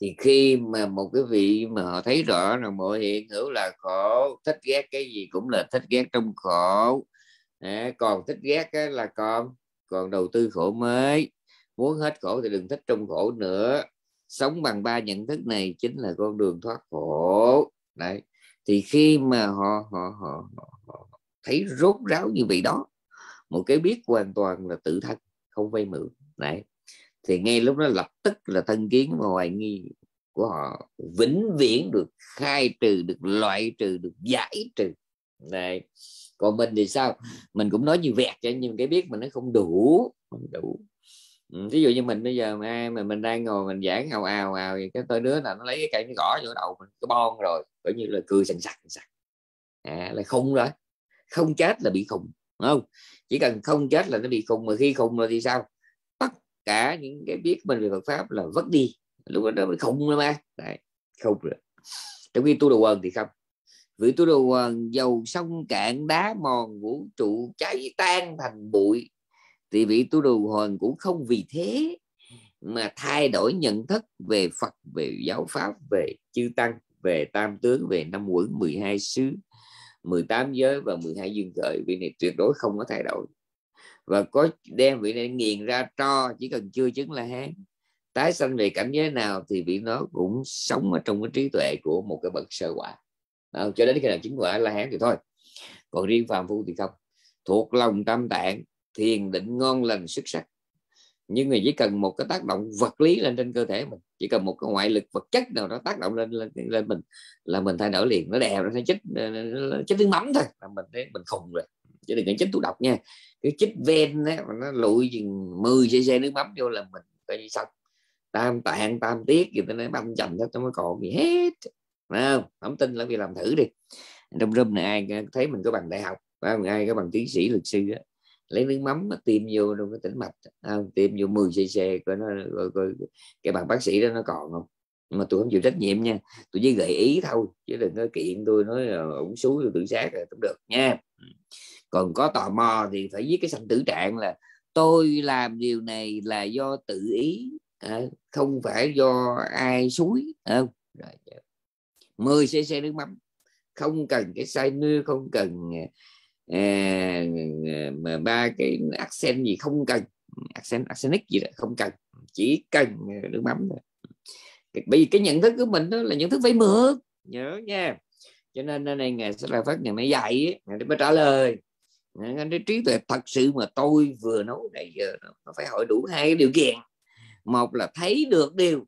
thì khi mà một cái vị mà họ thấy rõ là mọi hiện hữu là khổ thích ghét cái gì cũng là thích ghét trong khổ à, còn thích ghét là còn còn đầu tư khổ mới muốn hết khổ thì đừng thích trong khổ nữa sống bằng ba nhận thức này chính là con đường thoát khổ đấy thì khi mà họ họ họ, họ, họ thấy rốt ráo như vậy đó một cái biết hoàn toàn là tự thân không vay mượn đấy thì ngay lúc đó lập tức là thân kiến và hoài nghi của họ vĩnh viễn được khai trừ được loại trừ được giải trừ này còn mình thì sao mình cũng nói như vẹt cho nhưng cái biết mình nó không đủ không đủ ví ừ, dụ như mình bây giờ ai mà mình đang ngồi mình giảng ào ào ào thì cái tôi đứa nào nó lấy cái cây nó gõ vô đầu mình cái bon rồi coi như là cười sần sặc sặc à, là khùng rồi không chết là bị khùng đúng không chỉ cần không chết là nó bị khùng mà khi khùng rồi thì sao cả những cái biết mình về Phật pháp là vất đi lúc đó mới khùng lắm mà Đấy, không rồi trong khi tu đồ quần thì không vì tu đồ quần dầu sông cạn đá mòn vũ trụ cháy tan thành bụi thì vị tu đồ quần cũng không vì thế mà thay đổi nhận thức về Phật về giáo pháp về chư tăng về tam tướng về năm quẩn 12 xứ 18 giới và 12 dương khởi, vì này tuyệt đối không có thay đổi và có đem vị này nghiền ra tro chỉ cần chưa chứng là hán tái sanh về cảnh giới nào thì vị nó cũng sống ở trong cái trí tuệ của một cái bậc sơ quả à, cho đến khi nào chứng quả là hán thì thôi còn riêng phàm phu thì không thuộc lòng tam tạng thiền định ngon lành xuất sắc nhưng người chỉ cần một cái tác động vật lý lên trên cơ thể mình chỉ cần một cái ngoại lực vật chất nào đó tác động lên lên, lên mình là mình thay đổi liền nó đè nó chết nó chết tiếng mắm thôi là mình thấy mình khùng rồi chứ đừng có chích thuốc độc nha cái chích ven á nó lụi chừng 10 cc nước mắm vô là mình coi như xong tam tạng tam tiết gì nó băm chầm hết nó mới còn gì hết Đúng không không tin là vì làm thử đi trong room này ai thấy mình có bằng đại học không? ai có bằng tiến sĩ luật sư đó. lấy nước mắm mà tiêm vô trong cái tĩnh mạch không? tiêm vô 10 cc coi nó coi, coi, cái bằng bác sĩ đó nó còn không mà tôi không chịu trách nhiệm nha tôi chỉ gợi ý thôi chứ đừng có kiện tôi nói ủng suối tự sát rồi cũng được nha còn có tò mò thì phải viết cái sanh tử trạng là tôi làm điều này là do tự ý à, không phải do ai suối không rồi 10 dạ. cc nước mắm không cần cái sai nưa không cần à, à, mà ba cái accent gì không cần accent accentic gì đó không cần chỉ cần nước mắm thôi bởi vì cái nhận thức của mình đó là nhận thức phải mượn nhớ nha cho nên nên nay ngày sẽ là phát ngày mới dạy ngày mới trả lời cái trí tuệ thật sự mà tôi vừa nói nãy giờ nó phải hỏi đủ hai điều kiện một là thấy được điều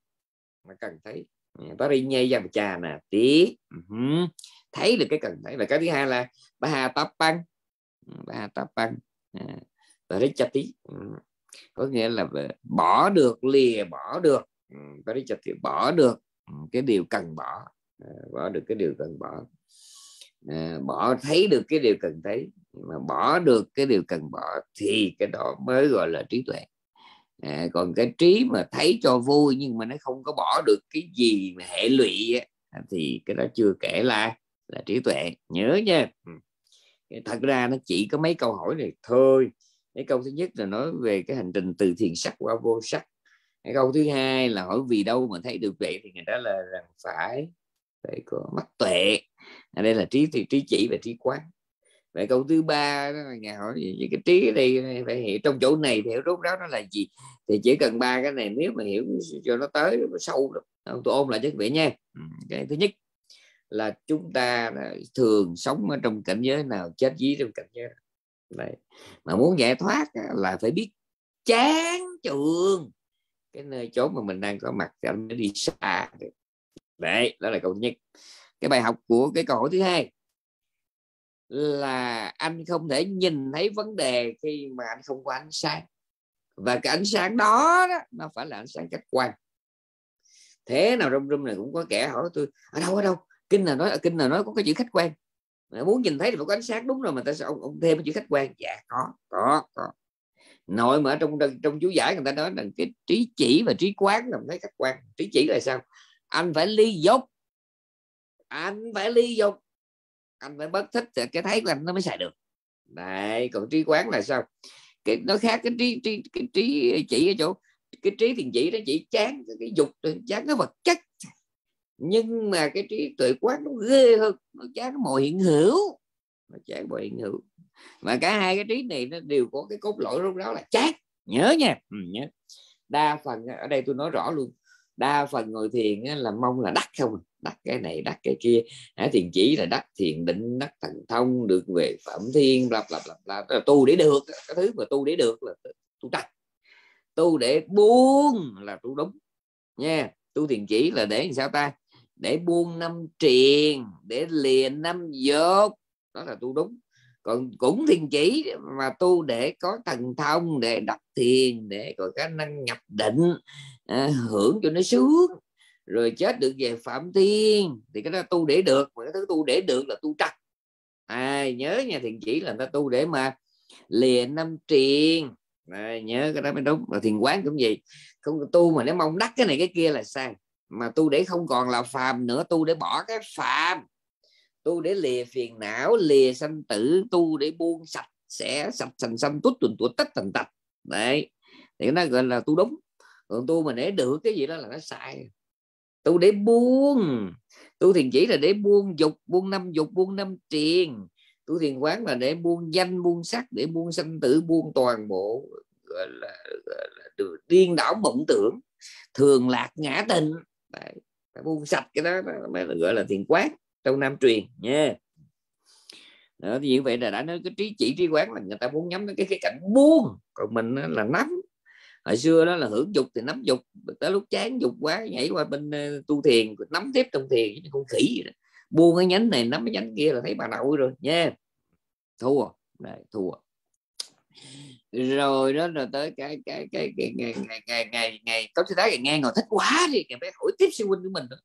mà cần thấy bác đi nhây dầm trà nè tí thấy được cái cần thấy và cái thứ hai là ba tập băng ba tập băng và đấy cho tí có nghĩa là bỏ được lìa bỏ được bà đấy cho tí bỏ được cái điều cần bỏ bỏ được cái điều cần bỏ bỏ thấy được cái điều cần thấy mà bỏ được cái điều cần bỏ thì cái đó mới gọi là trí tuệ à, còn cái trí mà thấy cho vui nhưng mà nó không có bỏ được cái gì mà hệ lụy ấy, thì cái đó chưa kể là là trí tuệ nhớ nha ừ. thật ra nó chỉ có mấy câu hỏi này thôi cái câu thứ nhất là nói về cái hành trình từ thiền sắc qua vô sắc cái câu thứ hai là hỏi vì đâu mà thấy được vậy thì người ta là rằng phải phải có mắt tuệ ở à, đây là trí thì trí chỉ và trí quán vậy câu thứ ba đó là ngài hỏi về cái trí ở phải hiểu trong chỗ này thì hiểu rốt ráo nó là gì thì chỉ cần ba cái này nếu mà hiểu cho nó tới nó sâu được tôi ôm lại cho các vị nha ừ. cái thứ nhất là chúng ta thường sống ở trong cảnh giới nào chết dí trong cảnh giới này mà muốn giải thoát là phải biết chán trường cái nơi chỗ mà mình đang có mặt thì anh mới đi xa đấy đó là câu nhất cái bài học của cái câu hỏi thứ hai là anh không thể nhìn thấy vấn đề khi mà anh không có ánh sáng và cái ánh sáng đó, đó nó phải là ánh sáng khách quan thế nào rung rung này cũng có kẻ hỏi tôi ở đâu ở đâu kinh là nói kinh là nói có cái chữ khách quan mà muốn nhìn thấy thì phải có ánh sáng đúng rồi mà ta sẽ ông, ông thêm cái chữ khách quan dạ có có có nội mà ở trong trong chú giải người ta nói rằng cái trí chỉ và trí quán là thấy khách quan trí chỉ là sao anh phải ly dốc anh phải ly dục anh phải bất thích thì cái thấy của anh nó mới xài được đấy còn trí quán là sao cái nó khác cái trí trí cái trí chỉ ở chỗ cái trí thiền chỉ nó chỉ chán cái dục chán cái vật chất nhưng mà cái trí tuệ quán nó ghê hơn nó chán cái mọi hiện hữu nó chán mọi hiện hữu mà cả hai cái trí này nó đều có cái cốt lõi lúc đó là chán nhớ nha ừ, nhớ đa phần ở đây tôi nói rõ luôn đa phần ngồi thiền là mong là đắc không à đắc cái này đắc cái kia à, thiền chỉ là đắc thiền định đắc thần thông được về phẩm thiên bla bla bla là tu để được cái thứ mà tu để được là tu đắc tu để buông là tu đúng nha tu thiền chỉ là để làm sao ta để buông năm triền để liền năm dốt đó là tu đúng còn cũng thiền chỉ mà tu để có thần thông để đặt thiền để có khả năng nhập định à, hưởng cho nó sướng rồi chết được về phạm thiên thì cái đó tu để được mà cái thứ tu để được là tu trật à, nhớ nha thiền chỉ là ta tu để mà lìa năm triền à, nhớ cái đó mới đúng rồi thiền quán cũng vậy không tu mà để mong đắc cái này cái kia là sai mà tu để không còn là phàm nữa tu để bỏ cái phàm tu để lìa phiền não lìa sanh tử tu để buông sạch sẽ sạch sành sanh tút tuần tuột tách thành tạch đấy thì nó gọi là tu đúng còn tu mà để được cái gì đó là nó sai tu để buông tu thiền chỉ là để buông dục buông năm dục buông năm triền tu thiền quán là để buông danh buông sắc để buông sanh tử buông toàn bộ gọi là, gọi là điên đảo mộng tưởng thường lạc ngã tình Đấy, phải buông sạch cái đó mới gọi là thiền quán trong nam truyền nha yeah. Đó, như vậy là đã nói cái trí chỉ trí quán là người ta muốn nhắm đến cái cái cảnh buông còn mình là nắm hồi xưa đó là hưởng dục thì nắm dục tới lúc chán dục quá nhảy qua bên tu thiền nắm tiếp trong thiền như con khỉ vậy đó. buông cái nhánh này nắm cái nhánh kia là thấy bà nội rồi nha thua này thua rồi đó là tới cái cái cái, cái ngày ngày ngày ngày, ngày có thể thấy ngày ngang ngồi thích quá đi ngày phải hỏi tiếp sư huynh của mình nữa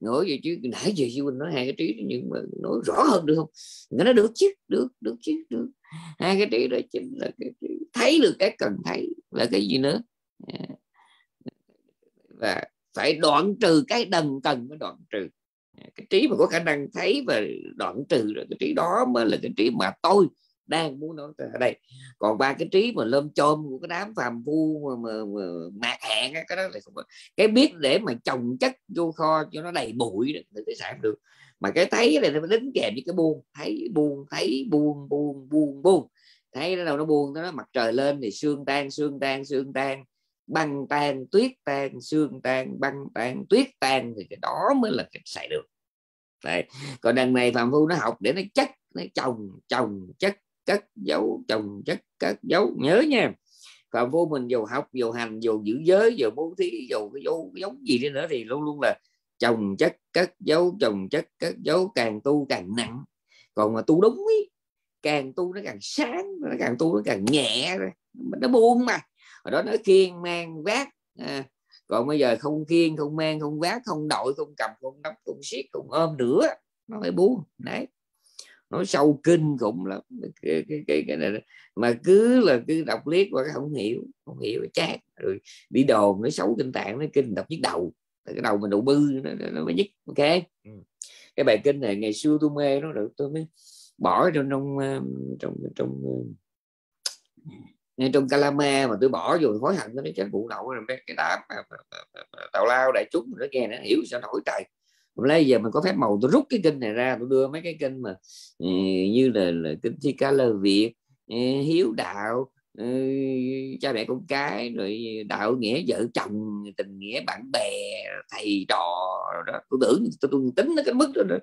nói vậy chứ nãy giờ sư huynh nói hai cái trí đó, nhưng mà nói rõ hơn được không nó nói được chứ được được chứ được hai cái trí đó chính là cái trí. thấy được cái cần thấy là cái gì nữa à, và phải đoạn trừ cái đần cần mới đoạn trừ à, cái trí mà có khả năng thấy và đoạn trừ rồi cái trí đó mới là cái trí mà tôi đang muốn nói ở đây còn ba cái trí mà lơm chôm của cái đám phàm phu mà, mà, mà mạc hẹn cái đó là không có. cái biết để mà trồng chất vô kho cho nó đầy bụi để, để sản được mà cái thấy này nó đến kèm với cái buông thấy buông thấy buông buông buông buông thấy nó đâu nó buông nó mặt trời lên thì sương tan sương tan sương tan băng tan tuyết tan sương tan băng tan tuyết tan thì cái đó mới là cái xài được Đấy. còn đằng này phạm phu nó học để nó chất nó trồng trồng chất cất dấu chồng chất cất dấu nhớ nha và vô mình dù học dù hành dù giữ giới dù bố thí dù cái dấu cái giống gì đi nữa thì luôn luôn là chồng chất cất dấu chồng chất cất dấu càng tu càng nặng còn mà tu đúng ý, càng tu nó càng sáng nó càng tu nó càng nhẹ rồi nó buông mà rồi đó nó kiên mang vác à, còn bây giờ không kiên không mang không vác không đội không cầm không nắm không siết không ôm nữa nó mới buông đấy nó sâu kinh khủng lắm cái, cái, cái, cái này đó. mà cứ là cứ đọc liếc và không hiểu không hiểu chát rồi bị đồn nó xấu kinh tạng nó kinh đọc nhức đầu cái đầu mình đủ bư nó, nó mới nhức ok ừ. cái bài kinh này ngày xưa tôi mê nó được tôi mới bỏ trong trong ờ, trong trong ờ, ngay trong Calama mà tôi bỏ rồi hối hận nó chết vụ nậu rồi cái đám tào lao đại chúng nó nghe nó hiểu sao nổi trời lấy giờ mình có phép màu tôi rút cái kinh này ra tôi đưa mấy cái kinh mà ừ, như là, là kinh thi ca lơ việt ừ, hiếu đạo ừ, cha mẹ con cái rồi đạo nghĩa vợ chồng tình nghĩa bạn bè thầy trò đó tôi tưởng tôi, tôi tính nó cái mức đó nữa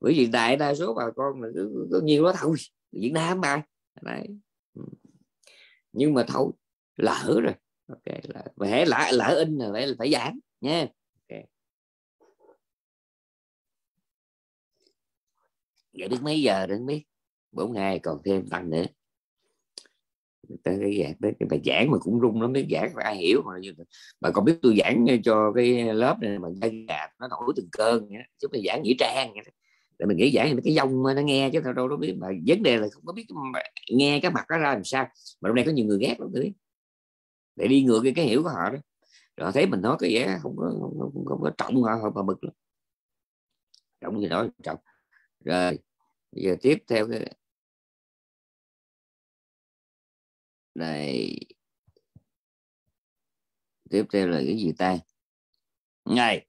bởi vì đại đa số bà con là có nhiều đó thôi việt nam mà đấy nhưng mà thôi lỡ rồi ok là hễ lỡ lỡ in rồi phải phải giảm nha vậy đến mấy giờ đến biết bốn ngày còn thêm tăng nữa tới cái giảng tới cái bài giảng mà cũng rung lắm biết giảng phải ai hiểu mà mà còn biết tôi giảng cho cái lớp này mà ra gạt nó nổi từng cơn vậy đó. chúng tôi giảng nghĩa trang để mình nghĩ giảng thì cái dông nó nghe chứ tao đâu nó biết mà vấn đề là không có biết nghe cái mặt nó ra làm sao mà hôm nay có nhiều người ghét lắm tôi biết để đi ngược cái, cái hiểu của họ đó rồi thấy mình nói cái vẻ không có không, không, không, không có trọng họ, họ bực lắm trọng gì nói trọng rồi bây giờ tiếp theo cái này tiếp theo là cái gì ta ngày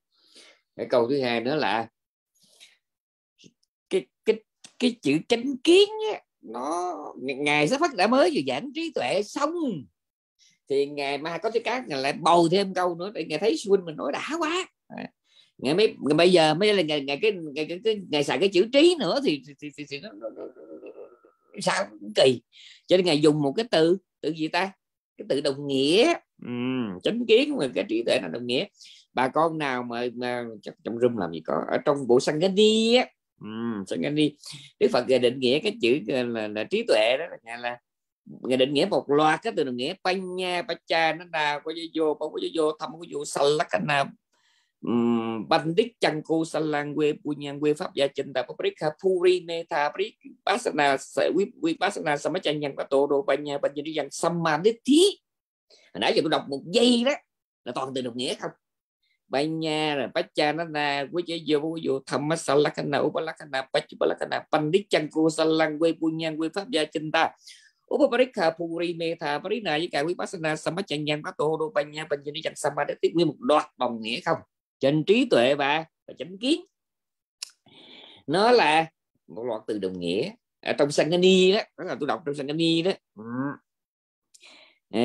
cái câu thứ hai nữa là cái cái cái chữ chánh kiến á, nó ngài sẽ phát đã mới vừa giảng trí tuệ xong thì ngài mai có cái cá ngài lại bầu thêm câu nữa để ngài thấy xuân mình nói đã quá ngày mấy ngày bây giờ mới là ngày ngày cái ngày, cái, cái, ngày xài cái chữ trí nữa thì, thì, thì, thì, thì nó, nó, nó, nó sao cũng kỳ cho nên ngày dùng một cái từ từ gì ta cái từ đồng nghĩa ừ, chánh kiến mà cái trí tuệ là đồng nghĩa bà con nào mà, mà trong, trong room làm gì có ở trong bộ sanh đi á ừ, sanh đi đức phật ngày định nghĩa cái chữ là, là, là trí tuệ đó là ngày là ngày định nghĩa một loạt cái từ đồng nghĩa panya pacha nó nào có vô có vô thăm có vô sal lắc na Bandit Chanko Salangwe quê Pháp Gia Chinta Paprika Puri Neta Vipassana Vipassana Samachanyan Pato Đô Banya Banyariyan Samadhi Hồi nãy giờ tôi đọc một giây đó là toàn từ đồng nghĩa không Banya là cha nó Pachanana với chế vô vô vô Thamma Salakana Upalakana Pachupalakana Bandit Chanko Salangwe quê Pháp Gia ta Upaparika Puri metha Parina với cả quý Vipassana Samachanyan Pato Đô Banya Banyariyan Samadhi Nguyên một loạt đồng nghĩa không trên trí tuệ và, và chánh kiến nó là một loạt từ đồng nghĩa ở à, trong Sangani đó, đó là tôi đọc trong Sangani đó ừ. Ờ,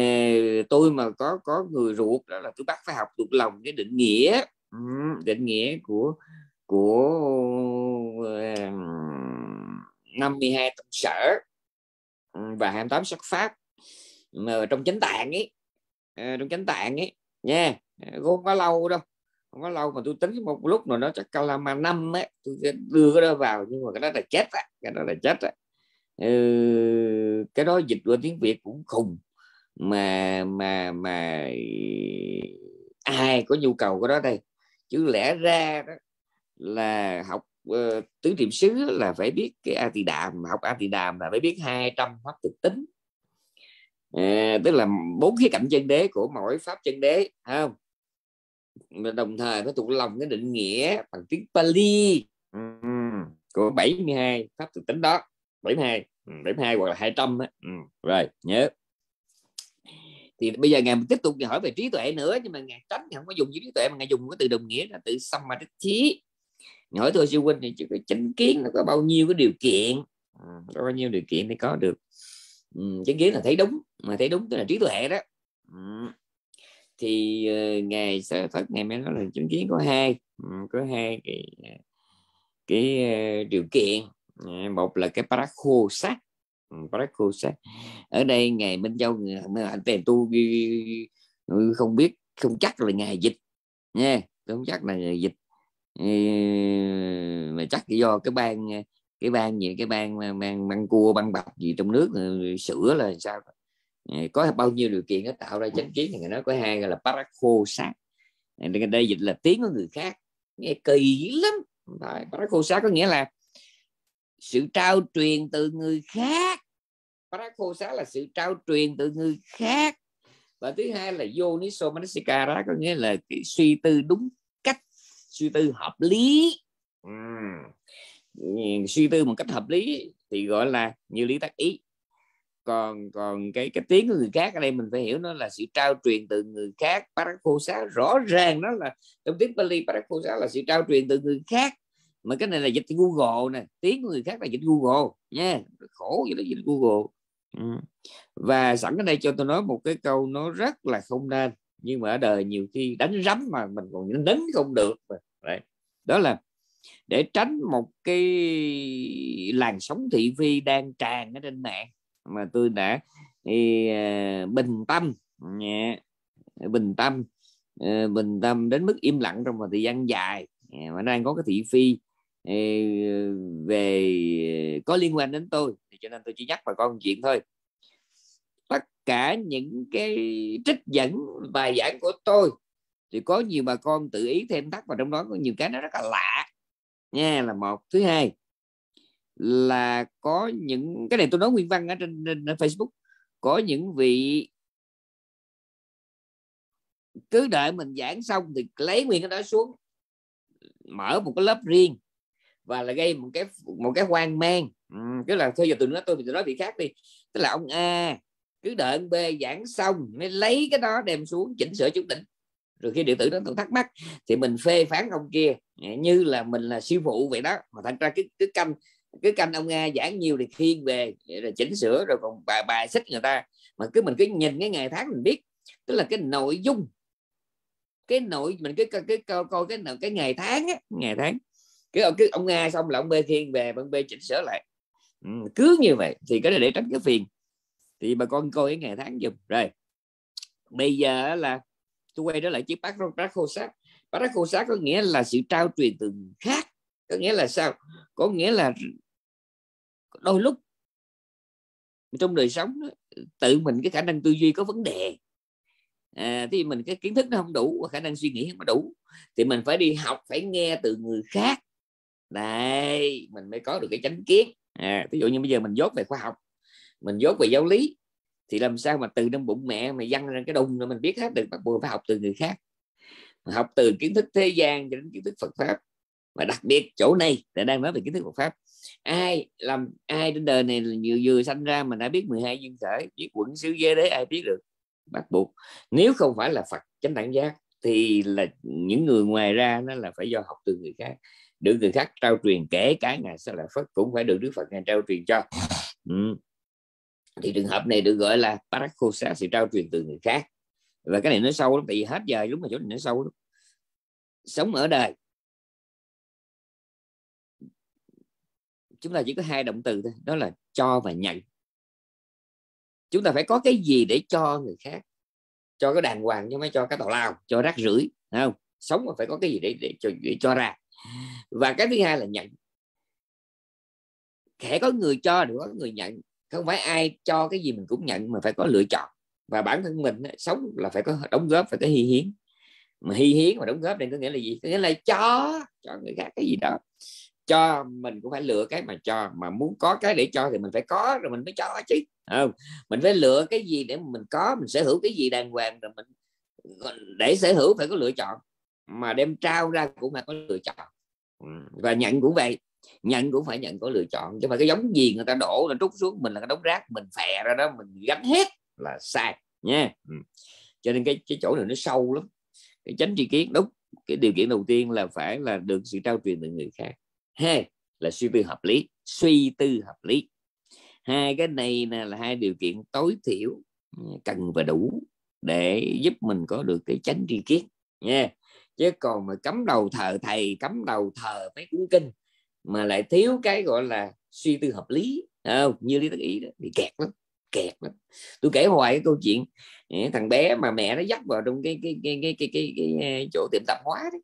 tôi mà có có người ruột đó là tôi bắt phải học thuộc lòng cái định nghĩa ừ. định nghĩa của của uh, 52 tâm sở ừ, và 28 sắc pháp mà trong chánh tạng ấy ờ, trong chánh tạng ấy nha không có lâu đâu không có lâu mà tôi tính một lúc nào nó chắc Calama năm ấy tôi sẽ đưa cái đó vào nhưng mà cái đó là chết á cái đó là chết á ừ, cái đó dịch qua tiếng Việt cũng khùng mà mà mà ai có nhu cầu cái đó đây chứ lẽ ra đó là học uh, tứ niệm xứ là phải biết cái a tỳ đàm học a tỳ đàm là phải biết 200 pháp thực tính à, tức là bốn khía cạnh chân đế của mỗi pháp chân đế không và đồng thời phải thuộc lòng cái định nghĩa bằng tiếng Pali của 72 pháp thực tính đó 72 72 hoặc là 200 á. rồi nhớ thì bây giờ ngài tiếp tục hỏi về trí tuệ nữa nhưng mà ngài tránh ngài không có dùng chữ trí tuệ mà ngài dùng cái từ đồng nghĩa là từ samadhi hỏi thôi sư huynh thì chỉ có chánh kiến nó có bao nhiêu cái điều kiện có bao nhiêu điều kiện để có được ừ, chánh kiến là thấy đúng mà thấy đúng tức là trí tuệ đó thì uh, ờ, ngài sợ phật ngài mới nói là chứng kiến có hai ừ, có hai cái ờ, cái uh, điều kiện một là cái parakho sát ừ, parakho sát ở đây ngày minh châu anh tề tu không biết không chắc là ngày dịch nha không chắc là ngày dịch mà chắc do cái ban cái ban gì cái ban mang mang cua băng bạc gì trong nước sửa là sao Ờ, có bao nhiêu điều kiện nó tạo ra chánh ừ. kiến thì người nói có hai gọi là parakho sát ờ, đây dịch là tiếng của người khác nghe kỳ lắm Đấy, parakho sát có nghĩa là sự trao truyền từ người khác parakho sát là sự trao truyền từ người khác và thứ hai là yoniso manasikara có nghĩa là cái suy tư đúng cách suy tư hợp lý uhm. suy tư một cách hợp lý thì gọi là như lý tác ý còn còn cái cái tiếng của người khác ở đây mình phải hiểu nó là sự trao truyền từ người khác parakhosa rõ ràng nó là trong tiếng bali parakhosa là sự trao truyền từ người khác mà cái này là dịch Google nè tiếng của người khác là dịch Google nha khổ vậy đó dịch Google ừ. và sẵn ở đây cho tôi nói một cái câu nó rất là không nên nhưng mà ở đời nhiều khi đánh rắm mà mình còn đánh không được Đấy. đó là để tránh một cái làn sóng thị phi đang tràn ở trên mạng mà tôi đã ý, ờ, bình tâm nhẹ bình tâm ờ, bình tâm đến mức im lặng trong một thời gian dài ờ, mà đang có cái thị phi về có liên quan đến tôi thì cho nên tôi chỉ nhắc bà con chuyện thôi tất cả những cái trích dẫn bài giảng của tôi thì có nhiều bà con tự ý thêm thắt và trong đó có nhiều cái nó rất là lạ nha là một thứ hai là có những cái này tôi nói nguyên văn ở trên, trên Facebook có những vị cứ đợi mình giảng xong thì lấy nguyên cái đó xuống mở một cái lớp riêng và là gây một cái một cái hoang mang ừ, là thôi giờ tôi nói tôi thì tôi nói vị khác đi tức là ông A cứ đợi ông B giảng xong mới lấy cái đó đem xuống chỉnh sửa chút đỉnh rồi khi điện tử nó còn thắc mắc thì mình phê phán ông kia như là mình là siêu phụ vậy đó mà thành ra cứ cứ canh cứ canh ông nga giảng nhiều thì khiên về rồi chỉnh sửa rồi còn bài bài sách người ta mà cứ mình cứ nhìn cái ngày tháng mình biết tức là cái nội dung cái nội mình cứ coi cái coi, coi cái cái ngày tháng á, ngày tháng cứ, cứ ông nga xong là ông bê khiên về ông bê chỉnh sửa lại ừ, cứ như vậy thì cái này để tránh cái phiền thì bà con coi cái ngày tháng dùm rồi bây giờ là tôi quay trở lại chiếc bát bác khô sát bác khô sát có nghĩa là sự trao truyền từ khác có nghĩa là sao có nghĩa là đôi lúc trong đời sống tự mình cái khả năng tư duy có vấn đề à, thì mình cái kiến thức nó không đủ và khả năng suy nghĩ không đủ thì mình phải đi học phải nghe từ người khác đây mình mới có được cái chánh kiến à, ví dụ như bây giờ mình dốt về khoa học mình dốt về giáo lý thì làm sao mà từ trong bụng mẹ mà dăng ra cái đùng rồi mình biết hết được bắt buộc phải học từ người khác học từ kiến thức thế gian cho đến kiến thức Phật pháp và đặc biệt chỗ này là đang nói về kiến thức Phật pháp ai làm ai đến đời này là nhiều vừa sanh ra mà đã biết 12 duyên khởi biết quẩn xứ giới đế ai biết được bắt buộc nếu không phải là Phật chánh đẳng giác thì là những người ngoài ra nó là phải do học từ người khác được người khác trao truyền kể cái ngày sau là Phật cũng phải được Đức Phật ngài trao truyền cho ừ. thì trường hợp này được gọi là parakhosa sự trao truyền từ người khác và cái này nó sâu lắm tại vì hết giờ đúng mà chỗ này nó sâu lắm sống ở đời chúng ta chỉ có hai động từ thôi đó là cho và nhận chúng ta phải có cái gì để cho người khác cho cái đàng hoàng chứ mới cho cái tào lao cho rác rưởi không sống mà phải có cái gì để để cho để cho ra và cái thứ hai là nhận kẻ có người cho được có người nhận không phải ai cho cái gì mình cũng nhận mà phải có lựa chọn và bản thân mình sống là phải có đóng góp phải có hy hiến mà hy hiến và đóng góp này có nghĩa là gì có nghĩa là cho cho người khác cái gì đó cho mình cũng phải lựa cái mà cho mà muốn có cái để cho thì mình phải có rồi mình mới cho chứ không mình phải lựa cái gì để mình có mình sở hữu cái gì đàng hoàng rồi mình để sở hữu phải có lựa chọn mà đem trao ra cũng phải có lựa chọn ừ, và nhận cũng vậy nhận cũng phải nhận có lựa chọn chứ mà cái giống gì người ta đổ là trút xuống mình là cái đống rác mình phè ra đó mình gánh hết là sai nha ừ. cho nên cái cái chỗ này nó sâu lắm cái tránh tri kiến đúng cái điều kiện đầu tiên là phải là được sự trao truyền từ người khác hai là suy tư hợp lý suy tư hợp lý hai cái này là hai điều kiện tối thiểu ừ, cần và đủ để giúp mình có được cái tránh tri kiến nha chứ còn mà cấm đầu thờ thầy cấm đầu thờ mấy cuốn kinh mà lại thiếu cái gọi là suy tư hợp lý không? như lý tác ý đó bị kẹt lắm kẹt lắm tôi kể hoài cái câu chuyện ừ, thằng bé mà mẹ nó dắt vào trong cái cái cái cái cái, cái, cái chỗ tiệm tạp hóa đấy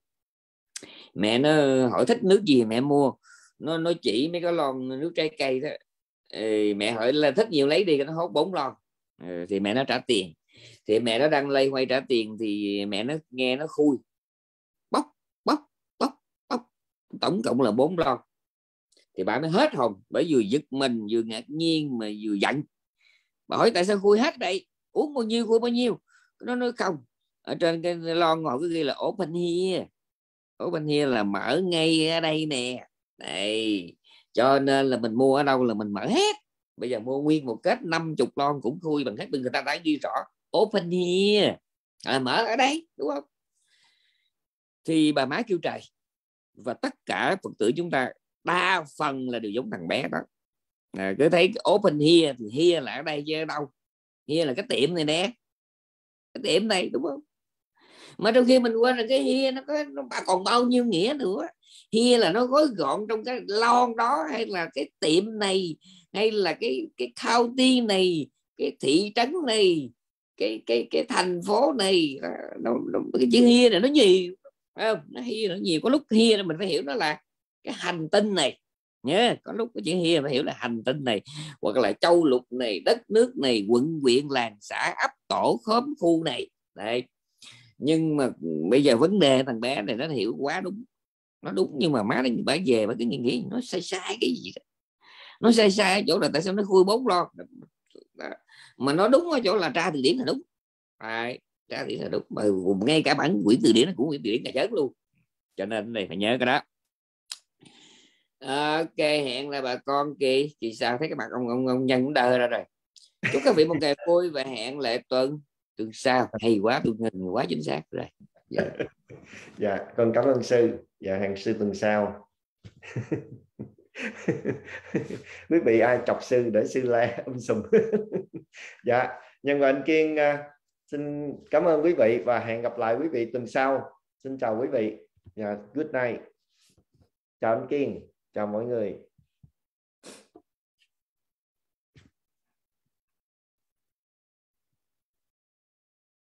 mẹ nó hỏi thích nước gì mẹ mua nó nó chỉ mấy cái lon nước trái cây đó mẹ hỏi là thích nhiều lấy đi nó hốt bốn lon ờ, thì mẹ nó trả tiền thì mẹ nó đang lây quay trả tiền thì mẹ nó nghe nó khui bóc bóc bóc bóc tổng cộng là bốn lon thì bà mới hết hồn bởi vừa giật mình vừa ngạc nhiên mà vừa giận bà hỏi tại sao khui hết đây uống bao nhiêu khui bao nhiêu nó nói không ở trên cái lon ngồi cái ghi là open here bên kia là mở ngay ở đây nè này cho nên là mình mua ở đâu là mình mở hết bây giờ mua nguyên một kết 50 lon cũng khui bằng hết bên người ta đã ghi rõ open here à, mở ở đây đúng không thì bà má kêu trời và tất cả phật tử chúng ta đa phần là đều giống thằng bé đó à, cứ thấy open here thì here là ở đây chứ ở đâu here là cái tiệm này nè cái tiệm này đúng không mà trong khi mình quên là cái hia nó có nó còn bao nhiêu nghĩa nữa hia là nó gói gọn trong cái lon đó hay là cái tiệm này hay là cái cái county này cái thị trấn này cái cái cái thành phố này nó, nó, cái chữ hia này nó nhiều phải không nó hia nó nhiều có lúc hia là mình phải hiểu nó là cái hành tinh này nhớ có lúc cái chữ hia phải hiểu là hành tinh này hoặc là châu lục này đất nước này quận huyện làng xã ấp tổ khóm khu này đây nhưng mà bây giờ vấn đề thằng bé này nó hiểu quá đúng nó đúng nhưng mà má nó bà về và cứ nghĩ, nghĩ nó sai sai cái gì đó nó sai sai ở chỗ là tại sao nó khui bốn lo mà nó đúng ở chỗ là tra từ điển là đúng Đấy, tra từ điển là đúng mà ngay cả bản quyển từ điển nó cũng quyển từ điển là chết luôn cho nên này phải nhớ cái đó ok hẹn là bà con kỳ chị sao thấy cái mặt ông ông ông nhân cũng đơ ra rồi chúc các vị một ngày vui và hẹn lại tuần tôi sao hay quá tôi nhìn quá chính xác rồi dạ dạ con cảm ơn sư dạ hàng sư tuần sau quý vị ai chọc sư để sư la um sùm dạ nhân và anh kiên à, xin cảm ơn quý vị và hẹn gặp lại quý vị tuần sau xin chào quý vị dạ good night chào anh kiên chào mọi người